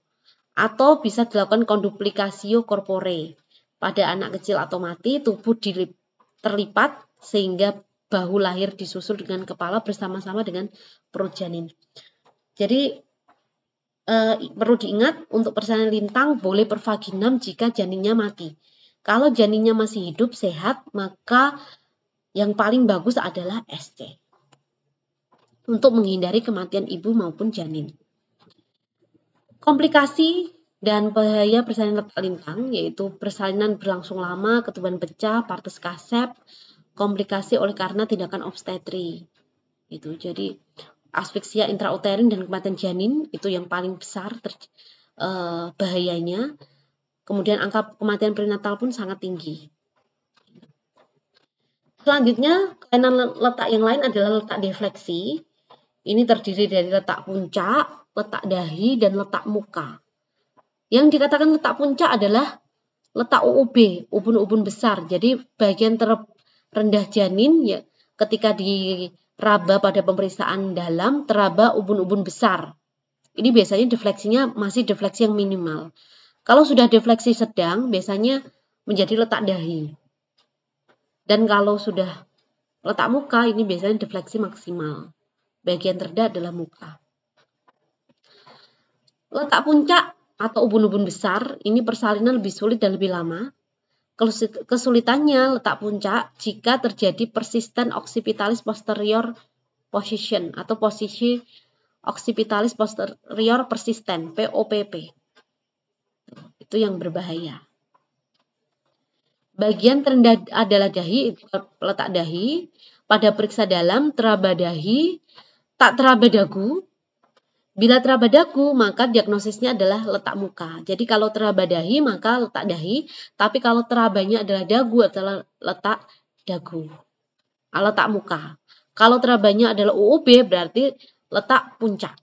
Atau bisa dilakukan konduplikasio corpore. Pada anak kecil atau mati, tubuh dilip, terlipat sehingga bahu lahir disusul dengan kepala bersama-sama dengan perut janin. Jadi e, perlu diingat untuk persalinan lintang boleh pervaginam jika janinnya mati. Kalau janinnya masih hidup sehat, maka yang paling bagus adalah SC untuk menghindari kematian ibu maupun janin. Komplikasi dan bahaya persalinan lintang yaitu persalinan berlangsung lama, ketuban pecah, partus kasep, komplikasi oleh karena tindakan obstetri. Itu jadi asfiksia intrauterin dan kematian janin itu yang paling besar ter, eh, bahayanya. Kemudian angka kematian prenatal pun sangat tinggi. Selanjutnya, kelainan letak yang lain adalah letak defleksi. Ini terdiri dari letak puncak, letak dahi, dan letak muka. Yang dikatakan letak puncak adalah letak UUB, ubun-ubun besar. Jadi bagian terendah janin ya ketika di Raba pada pemeriksaan dalam, teraba ubun-ubun besar. Ini biasanya defleksinya masih defleksi yang minimal. Kalau sudah defleksi sedang, biasanya menjadi letak dahi. Dan kalau sudah letak muka, ini biasanya defleksi maksimal. Bagian terda adalah muka. Letak puncak atau ubun-ubun besar, ini persalinan lebih sulit dan lebih lama. Kesulitannya letak puncak jika terjadi persisten occipitalis posterior position atau posisi occipitalis posterior persisten POPP. Itu yang berbahaya. Bagian terendah adalah dahi, letak dahi. Pada periksa dalam, teraba dahi, tak teraba dagu, Bila terabadaku, maka diagnosisnya adalah letak muka. Jadi kalau terabadahi, maka letak dahi. Tapi kalau terabanya adalah dagu, adalah letak dagu. Ah, letak muka. Kalau terabanya adalah UUB, berarti letak puncak.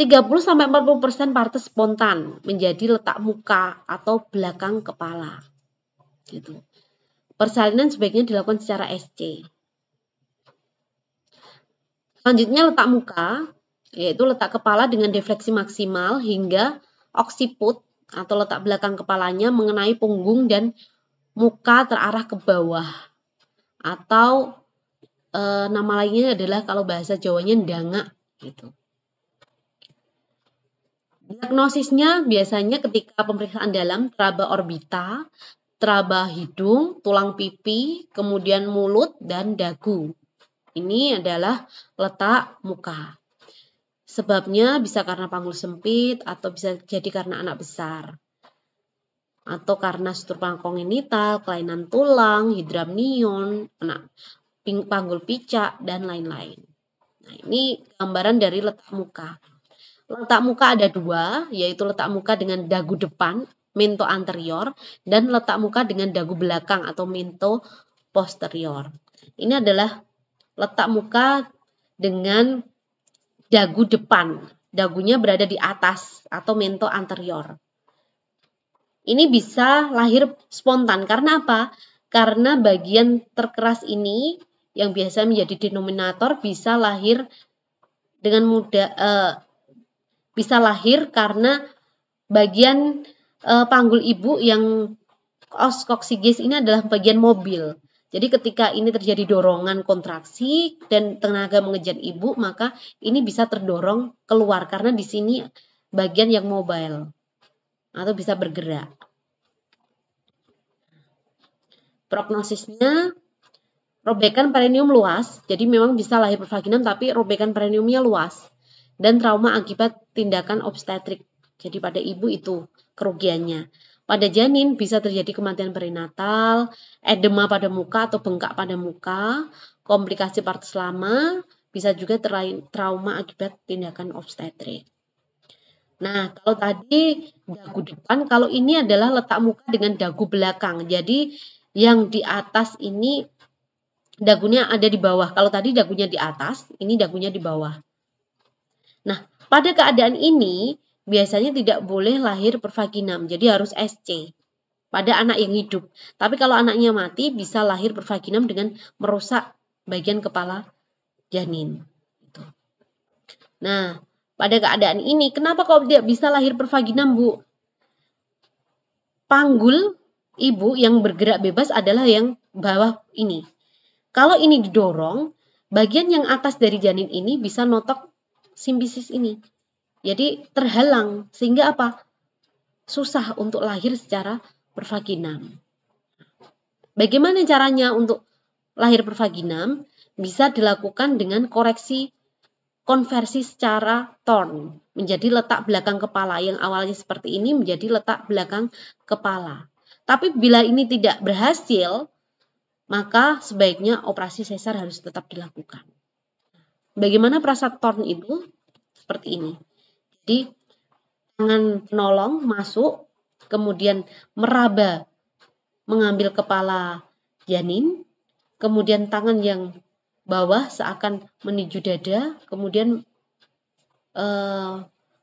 30-40% partai spontan menjadi letak muka atau belakang kepala. Gitu. Persalinan sebaiknya dilakukan secara SC. Selanjutnya letak muka yaitu letak kepala dengan defleksi maksimal hingga oksiput atau letak belakang kepalanya mengenai punggung dan muka terarah ke bawah. Atau e, nama lainnya adalah kalau bahasa Jawanya ndanga gitu. Diagnosisnya biasanya ketika pemeriksaan dalam teraba orbita, teraba hidung, tulang pipi, kemudian mulut dan dagu. Ini adalah letak muka. Sebabnya bisa karena panggul sempit atau bisa jadi karena anak besar. Atau karena struktur kongenital, kelainan tulang, hidramnion, anak panggul picak, dan lain-lain. Nah, ini gambaran dari letak muka. Letak muka ada dua, yaitu letak muka dengan dagu depan, mento anterior, dan letak muka dengan dagu belakang atau mento posterior. Ini adalah letak muka dengan dagu depan. Dagunya berada di atas atau mento anterior. Ini bisa lahir spontan karena apa? Karena bagian terkeras ini yang biasa menjadi denominator bisa lahir dengan mudah eh, bisa lahir karena bagian e, panggul ibu yang os ini adalah bagian mobil. Jadi ketika ini terjadi dorongan kontraksi dan tenaga mengejar ibu, maka ini bisa terdorong keluar karena di sini bagian yang mobile atau bisa bergerak. Prognosisnya robekan perineum luas, jadi memang bisa lahir pervaginam tapi robekan perineumnya luas dan trauma akibat tindakan obstetrik. Jadi pada ibu itu kerugiannya. Pada janin bisa terjadi kematian perinatal, edema pada muka atau bengkak pada muka, komplikasi partus lama, bisa juga trauma akibat tindakan obstetrik. Nah, kalau tadi dagu depan, kalau ini adalah letak muka dengan dagu belakang. Jadi yang di atas ini dagunya ada di bawah. Kalau tadi dagunya di atas, ini dagunya di bawah. Nah, pada keadaan ini biasanya tidak boleh lahir pervaginam, jadi harus SC pada anak yang hidup. Tapi kalau anaknya mati bisa lahir pervaginam dengan merusak bagian kepala janin. Gitu. Nah, pada keadaan ini kenapa kok tidak bisa lahir pervaginam, Bu? Panggul ibu yang bergerak bebas adalah yang bawah ini. Kalau ini didorong, bagian yang atas dari janin ini bisa notok simbisis ini. Jadi terhalang sehingga apa? Susah untuk lahir secara pervaginam. Bagaimana caranya untuk lahir pervaginam? Bisa dilakukan dengan koreksi konversi secara torn menjadi letak belakang kepala yang awalnya seperti ini menjadi letak belakang kepala. Tapi bila ini tidak berhasil, maka sebaiknya operasi sesar harus tetap dilakukan. Bagaimana perasaan torn itu? Seperti ini. Jadi tangan penolong masuk, kemudian meraba mengambil kepala janin, kemudian tangan yang bawah seakan menuju dada, kemudian eh,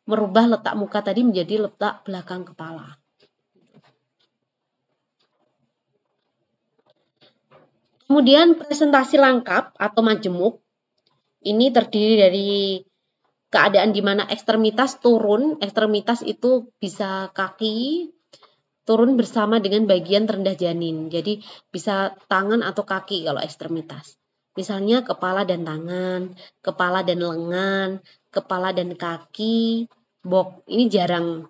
merubah letak muka tadi menjadi letak belakang kepala. Kemudian presentasi lengkap atau majemuk ini terdiri dari keadaan di mana ekstremitas turun, ekstremitas itu bisa kaki turun bersama dengan bagian terendah janin. Jadi bisa tangan atau kaki kalau ekstremitas. Misalnya kepala dan tangan, kepala dan lengan, kepala dan kaki, bok ini jarang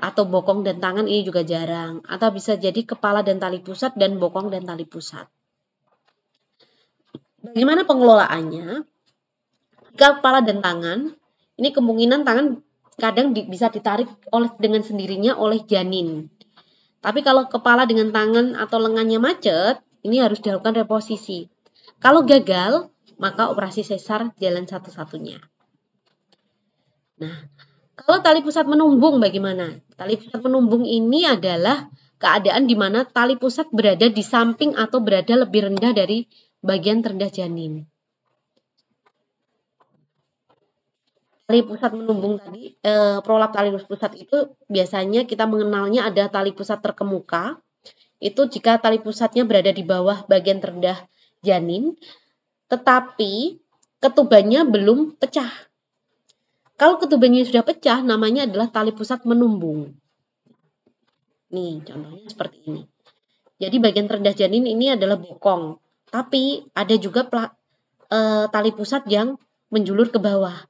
atau bokong dan tangan ini juga jarang atau bisa jadi kepala dan tali pusat dan bokong dan tali pusat. Bagaimana pengelolaannya? Jika kepala dan tangan ini kemungkinan tangan kadang di, bisa ditarik oleh dengan sendirinya oleh janin. Tapi kalau kepala dengan tangan atau lengannya macet, ini harus dilakukan reposisi. Kalau gagal, maka operasi sesar jalan satu-satunya. Nah, kalau tali pusat menumbung bagaimana? Tali pusat menumbung ini adalah keadaan di mana tali pusat berada di samping atau berada lebih rendah dari bagian terendah janin. tali pusat menumbung tadi, eh, prolap tali pusat itu biasanya kita mengenalnya ada tali pusat terkemuka. Itu jika tali pusatnya berada di bawah bagian terendah janin, tetapi ketubannya belum pecah. Kalau ketubannya sudah pecah, namanya adalah tali pusat menumbung. Nih, contohnya seperti ini. Jadi bagian terendah janin ini adalah bokong, tapi ada juga e, tali pusat yang menjulur ke bawah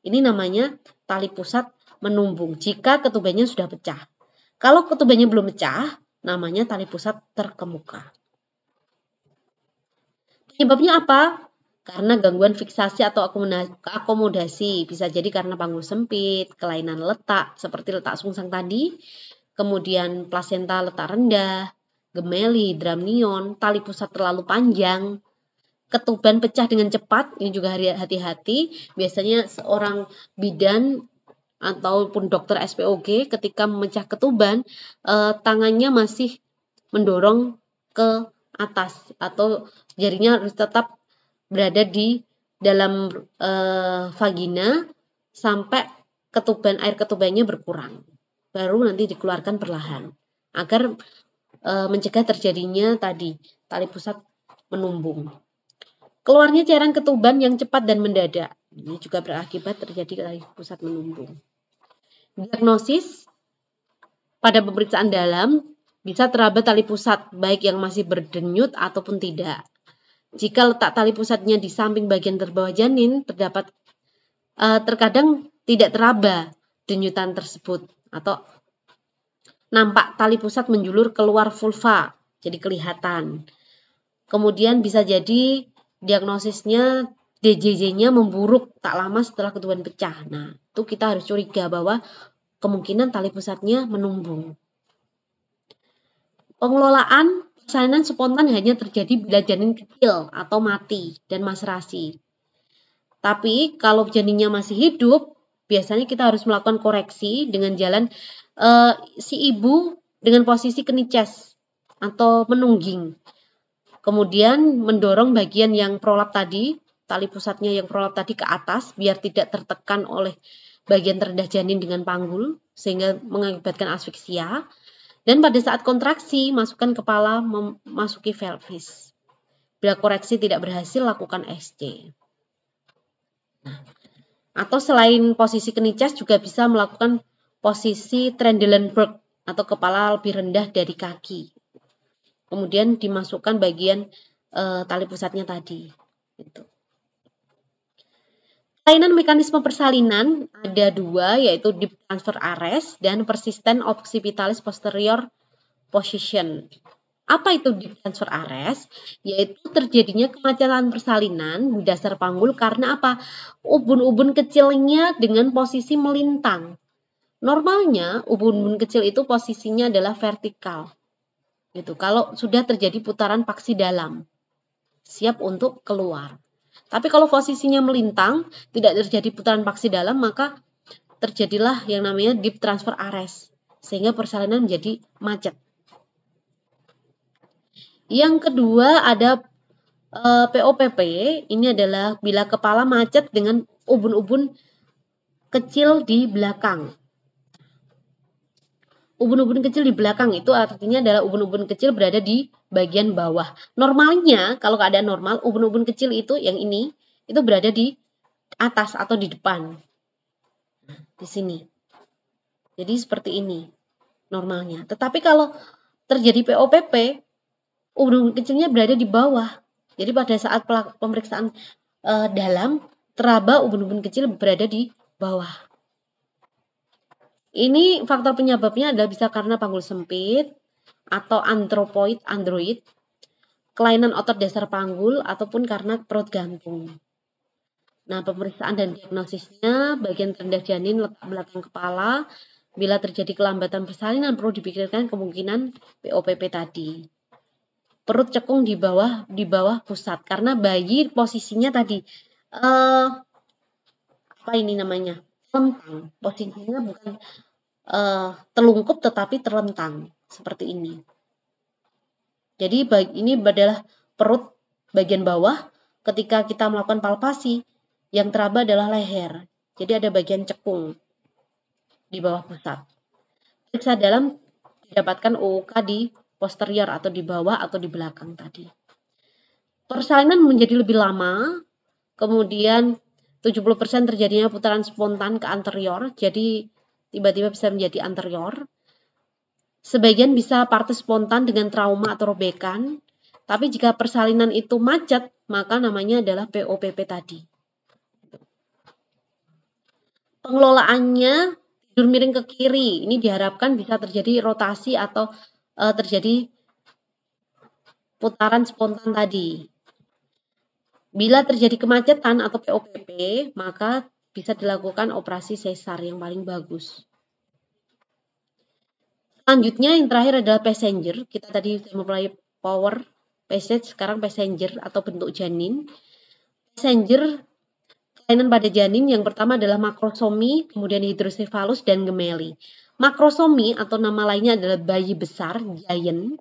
ini namanya tali pusat menumbung jika ketubannya sudah pecah. Kalau ketubannya belum pecah, namanya tali pusat terkemuka. Penyebabnya apa? Karena gangguan fiksasi atau akomodasi, bisa jadi karena panggul sempit, kelainan letak seperti letak sungsang tadi, kemudian plasenta letak rendah, gemeli, dramnion, tali pusat terlalu panjang, ketuban pecah dengan cepat, ini juga hati-hati. Biasanya seorang bidan ataupun dokter SPOG ketika memecah ketuban, eh, tangannya masih mendorong ke atas atau jarinya harus tetap berada di dalam eh, vagina sampai ketuban air ketubannya berkurang. Baru nanti dikeluarkan perlahan agar eh, mencegah terjadinya tadi tali pusat menumbung. Keluarnya cairan ketuban yang cepat dan mendadak. Ini juga berakibat terjadi dari pusat menumbung. Diagnosis pada pemeriksaan dalam bisa teraba tali pusat baik yang masih berdenyut ataupun tidak. Jika letak tali pusatnya di samping bagian terbawah janin terdapat eh, terkadang tidak teraba denyutan tersebut atau nampak tali pusat menjulur keluar vulva jadi kelihatan. Kemudian bisa jadi diagnosisnya DJJ-nya memburuk tak lama setelah ketuban pecah. Nah, itu kita harus curiga bahwa kemungkinan tali pusatnya menumbung. Pengelolaan persalinan spontan hanya terjadi bila janin kecil atau mati dan maserasi. Tapi kalau janinnya masih hidup, biasanya kita harus melakukan koreksi dengan jalan uh, si ibu dengan posisi kenices atau menungging. Kemudian mendorong bagian yang prolap tadi, tali pusatnya yang prolap tadi ke atas biar tidak tertekan oleh bagian terendah janin dengan panggul sehingga mengakibatkan asfiksia. Dan pada saat kontraksi, masukkan kepala memasuki pelvis. Bila koreksi tidak berhasil, lakukan SC. atau selain posisi kenicas juga bisa melakukan posisi Trendelenburg atau kepala lebih rendah dari kaki kemudian dimasukkan bagian e, tali pusatnya tadi. Gitu. Kelainan mekanisme persalinan ada dua, yaitu di transfer ares dan persistent occipitalis posterior position. Apa itu di transfer ares? Yaitu terjadinya kemacetan persalinan di dasar panggul karena apa? Ubun-ubun kecilnya dengan posisi melintang. Normalnya ubun-ubun kecil itu posisinya adalah vertikal. Gitu. Kalau sudah terjadi putaran paksi dalam, siap untuk keluar. Tapi kalau posisinya melintang, tidak terjadi putaran paksi dalam, maka terjadilah yang namanya deep transfer arrest, sehingga persalinan menjadi macet. Yang kedua ada e, eh, POPP, ini adalah bila kepala macet dengan ubun-ubun kecil di belakang ubun-ubun kecil di belakang itu artinya adalah ubun-ubun kecil berada di bagian bawah. Normalnya kalau keadaan normal ubun-ubun kecil itu yang ini itu berada di atas atau di depan. Di sini. Jadi seperti ini normalnya. Tetapi kalau terjadi POPP ubun-ubun kecilnya berada di bawah. Jadi pada saat pemeriksaan e, dalam teraba ubun-ubun kecil berada di bawah. Ini faktor penyebabnya adalah bisa karena panggul sempit atau antropoid android, kelainan otot dasar panggul ataupun karena perut gantung. Nah, pemeriksaan dan diagnosisnya bagian rendah janin belakang kepala. Bila terjadi kelambatan persalinan perlu dipikirkan kemungkinan POPP tadi. Perut cekung di bawah di bawah pusat karena bayi posisinya tadi uh, apa ini namanya? terlentang Posisinya bukan uh, eh, telungkup tetapi terlentang seperti ini. Jadi ini adalah perut bagian bawah ketika kita melakukan palpasi yang teraba adalah leher. Jadi ada bagian cekung di bawah pusat. Periksa dalam didapatkan UUK di posterior atau di bawah atau di belakang tadi. Persalinan menjadi lebih lama, kemudian 70% terjadinya putaran spontan ke anterior, jadi tiba-tiba bisa menjadi anterior. Sebagian bisa parte spontan dengan trauma atau robekan, tapi jika persalinan itu macet, maka namanya adalah POPP tadi. Pengelolaannya tidur miring ke kiri, ini diharapkan bisa terjadi rotasi atau e, terjadi putaran spontan tadi. Bila terjadi kemacetan atau POPP, maka bisa dilakukan operasi sesar yang paling bagus. Selanjutnya yang terakhir adalah passenger. Kita tadi sudah mempelai power, passage, sekarang passenger atau bentuk janin. Passenger, kelainan pada janin yang pertama adalah makrosomi, kemudian hidrosefalus, dan gemeli. Makrosomi atau nama lainnya adalah bayi besar, giant.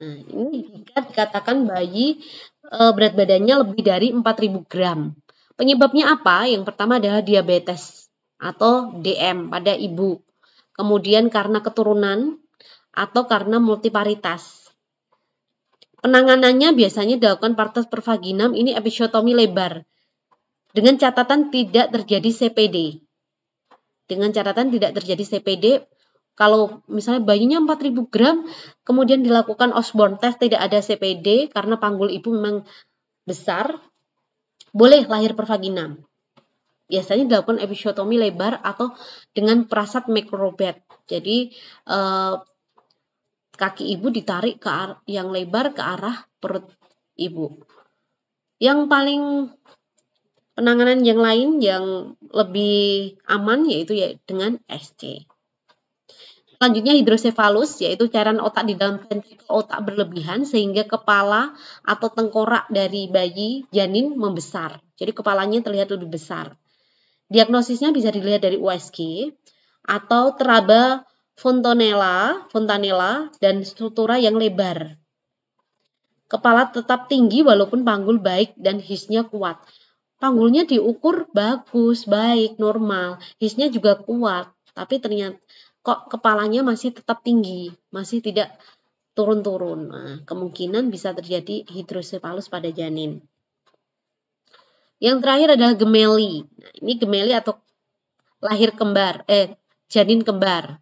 Nah, ini jika dikatakan bayi Eh, berat badannya lebih dari 4000 gram. Penyebabnya apa? Yang pertama adalah diabetes atau DM pada ibu. Kemudian karena keturunan atau karena multiparitas. Penanganannya biasanya dilakukan partus pervaginam ini episiotomi lebar. Dengan catatan tidak terjadi CPD. Dengan catatan tidak terjadi CPD kalau misalnya bayinya 4000 gram, kemudian dilakukan Osborne test tidak ada CPD karena panggul ibu memang besar, boleh lahir per vagina Biasanya dilakukan episiotomi lebar atau dengan perasat mikrobet. Jadi eh, kaki ibu ditarik ke yang lebar ke arah perut ibu. Yang paling penanganan yang lain yang lebih aman yaitu ya dengan SC. Selanjutnya hidrosefalus yaitu cairan otak di dalam ventrikel otak berlebihan sehingga kepala atau tengkorak dari bayi janin membesar. Jadi kepalanya terlihat lebih besar. Diagnosisnya bisa dilihat dari USG atau teraba fontanella, fontanella dan struktura yang lebar. Kepala tetap tinggi walaupun panggul baik dan hisnya kuat. Panggulnya diukur bagus, baik, normal. Hisnya juga kuat, tapi ternyata kok kepalanya masih tetap tinggi, masih tidak turun-turun. Nah, kemungkinan bisa terjadi hidrosepalus pada janin. Yang terakhir adalah gemeli. Nah, ini gemeli atau lahir kembar, eh janin kembar.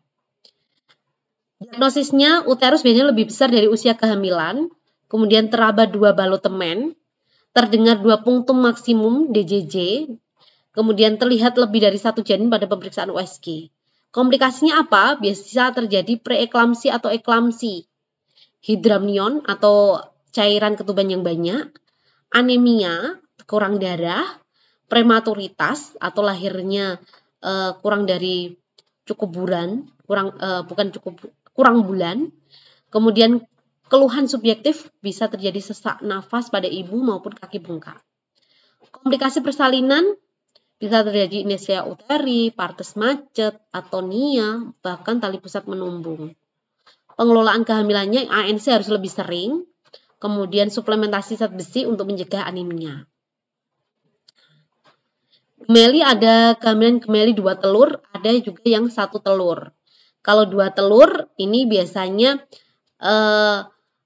Diagnosisnya uterus biasanya lebih besar dari usia kehamilan, kemudian teraba dua balut temen, terdengar dua punktum maksimum DJJ, kemudian terlihat lebih dari satu janin pada pemeriksaan USG. Komplikasinya apa? Biasa terjadi preeklamsi atau eklamsi, hidramnion atau cairan ketuban yang banyak, anemia, kurang darah, prematuritas atau lahirnya uh, kurang dari cukup bulan, kurang uh, bukan cukup kurang bulan. Kemudian keluhan subjektif bisa terjadi sesak nafas pada ibu maupun kaki bengkak. Komplikasi persalinan bisa terjadi inesia uteri, partes macet, atonia, bahkan tali pusat menumbung. Pengelolaan kehamilannya ANC harus lebih sering, kemudian suplementasi zat besi untuk mencegah anemia. Gemeli ada kehamilan gemeli dua telur, ada juga yang satu telur. Kalau dua telur ini biasanya eh,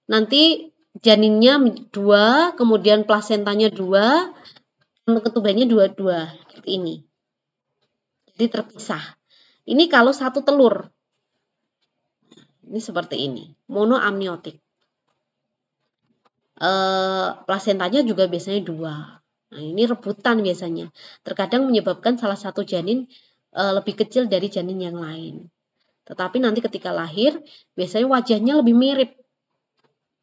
nanti janinnya dua, kemudian plasentanya dua, ketubannya dua-dua seperti ini. Jadi terpisah. Ini kalau satu telur. Ini seperti ini, monoamniotik. E, plasentanya juga biasanya dua. Nah, ini rebutan biasanya. Terkadang menyebabkan salah satu janin e, lebih kecil dari janin yang lain. Tetapi nanti ketika lahir, biasanya wajahnya lebih mirip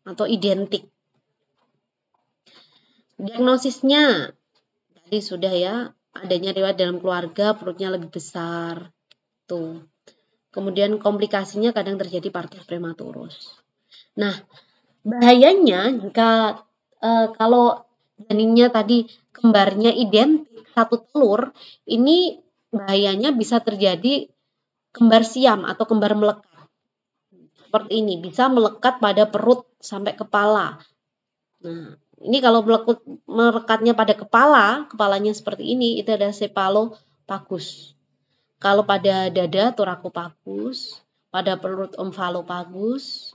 atau identik. Diagnosisnya tadi sudah ya adanya riwayat dalam keluarga perutnya lebih besar. Tuh. Gitu. Kemudian komplikasinya kadang terjadi partus prematurus. Nah, bahayanya jika e, kalau janinnya tadi kembarnya identik satu telur, ini bahayanya bisa terjadi kembar siam atau kembar melekat. Seperti ini, bisa melekat pada perut sampai kepala. Nah, ini kalau melekut, merekatnya pada kepala, kepalanya seperti ini, itu ada pagus. Kalau pada dada, torakopagus. Pada perut, pagus.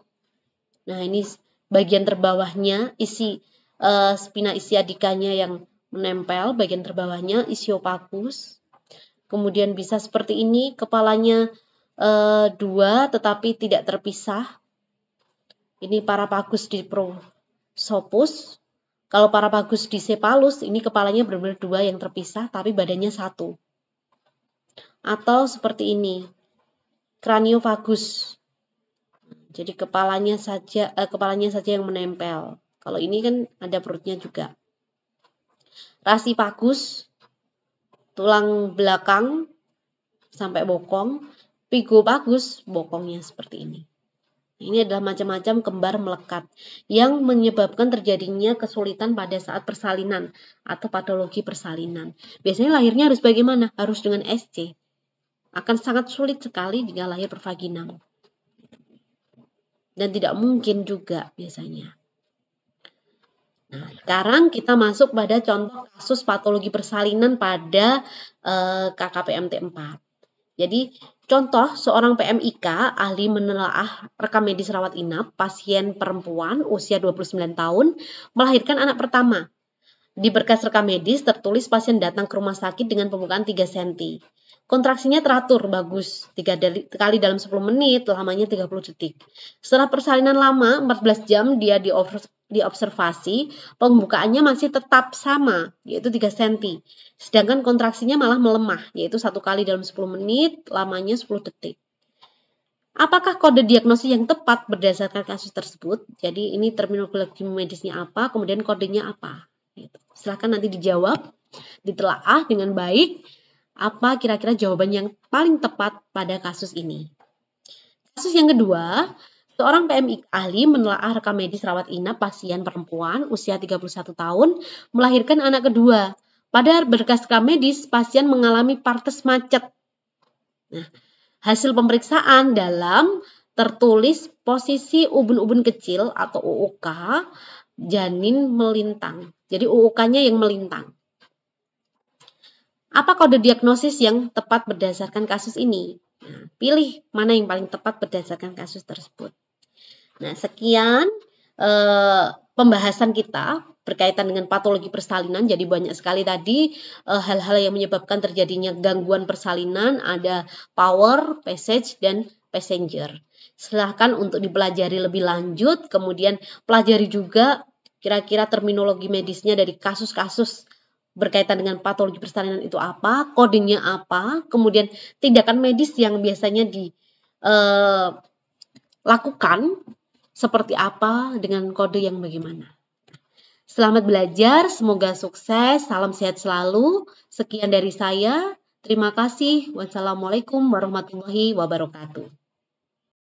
Nah, ini bagian terbawahnya, isi uh, spina isiadikanya yang menempel, bagian terbawahnya, isiopagus. Kemudian bisa seperti ini, kepalanya uh, dua tetapi tidak terpisah. Ini para parapagus di prosopus. Kalau para di Sepalus ini kepalanya benar-benar dua yang terpisah, tapi badannya satu. Atau seperti ini, kraniofagus. Jadi kepalanya saja, eh, kepalanya saja yang menempel. Kalau ini kan ada perutnya juga. pagus, tulang belakang sampai bokong. Pigopagus, bokongnya seperti ini. Ini adalah macam-macam kembar melekat yang menyebabkan terjadinya kesulitan pada saat persalinan atau patologi persalinan. Biasanya lahirnya harus bagaimana? Harus dengan SC. Akan sangat sulit sekali jika lahir pervaginal. Dan tidak mungkin juga biasanya. Nah, sekarang kita masuk pada contoh kasus patologi persalinan pada eh, KKPMT 4. Jadi Contoh, seorang PMIK, ahli menelaah rekam medis rawat inap, pasien perempuan usia 29 tahun, melahirkan anak pertama. Di berkas rekam medis tertulis pasien datang ke rumah sakit dengan pembukaan 3 cm. Kontraksinya teratur, bagus. 3 kali dalam 10 menit, lamanya 30 detik. Setelah persalinan lama, 14 jam dia diobservasi, pembukaannya masih tetap sama, yaitu 3 cm. Sedangkan kontraksinya malah melemah, yaitu 1 kali dalam 10 menit, lamanya 10 detik. Apakah kode diagnosis yang tepat berdasarkan kasus tersebut? Jadi ini terminologi medisnya apa, kemudian kodenya apa? Gitu. Silahkan nanti dijawab, ditelaah dengan baik apa kira-kira jawaban yang paling tepat pada kasus ini. Kasus yang kedua, Seorang PMI ahli menelaah rekam medis rawat inap pasien perempuan usia 31 tahun melahirkan anak kedua. Pada berkas rekam medis, pasien mengalami partes macet. Nah, hasil pemeriksaan dalam tertulis posisi ubun-ubun kecil atau UUK janin melintang. Jadi UUK-nya yang melintang. Apa kode diagnosis yang tepat berdasarkan kasus ini? Nah, pilih mana yang paling tepat berdasarkan kasus tersebut. Nah, sekian eh, pembahasan kita berkaitan dengan patologi persalinan. Jadi banyak sekali tadi eh, hal-hal eh, yang menyebabkan terjadinya gangguan persalinan, ada power, passage, dan passenger. Silahkan untuk dipelajari lebih lanjut, kemudian pelajari juga kira-kira terminologi medisnya dari kasus-kasus berkaitan dengan patologi persalinan itu apa, kodenya apa, kemudian tindakan medis yang biasanya dilakukan eh, seperti apa dengan kode yang bagaimana. Selamat belajar, semoga sukses, salam sehat selalu. Sekian dari saya, terima kasih. Wassalamualaikum warahmatullahi wabarakatuh.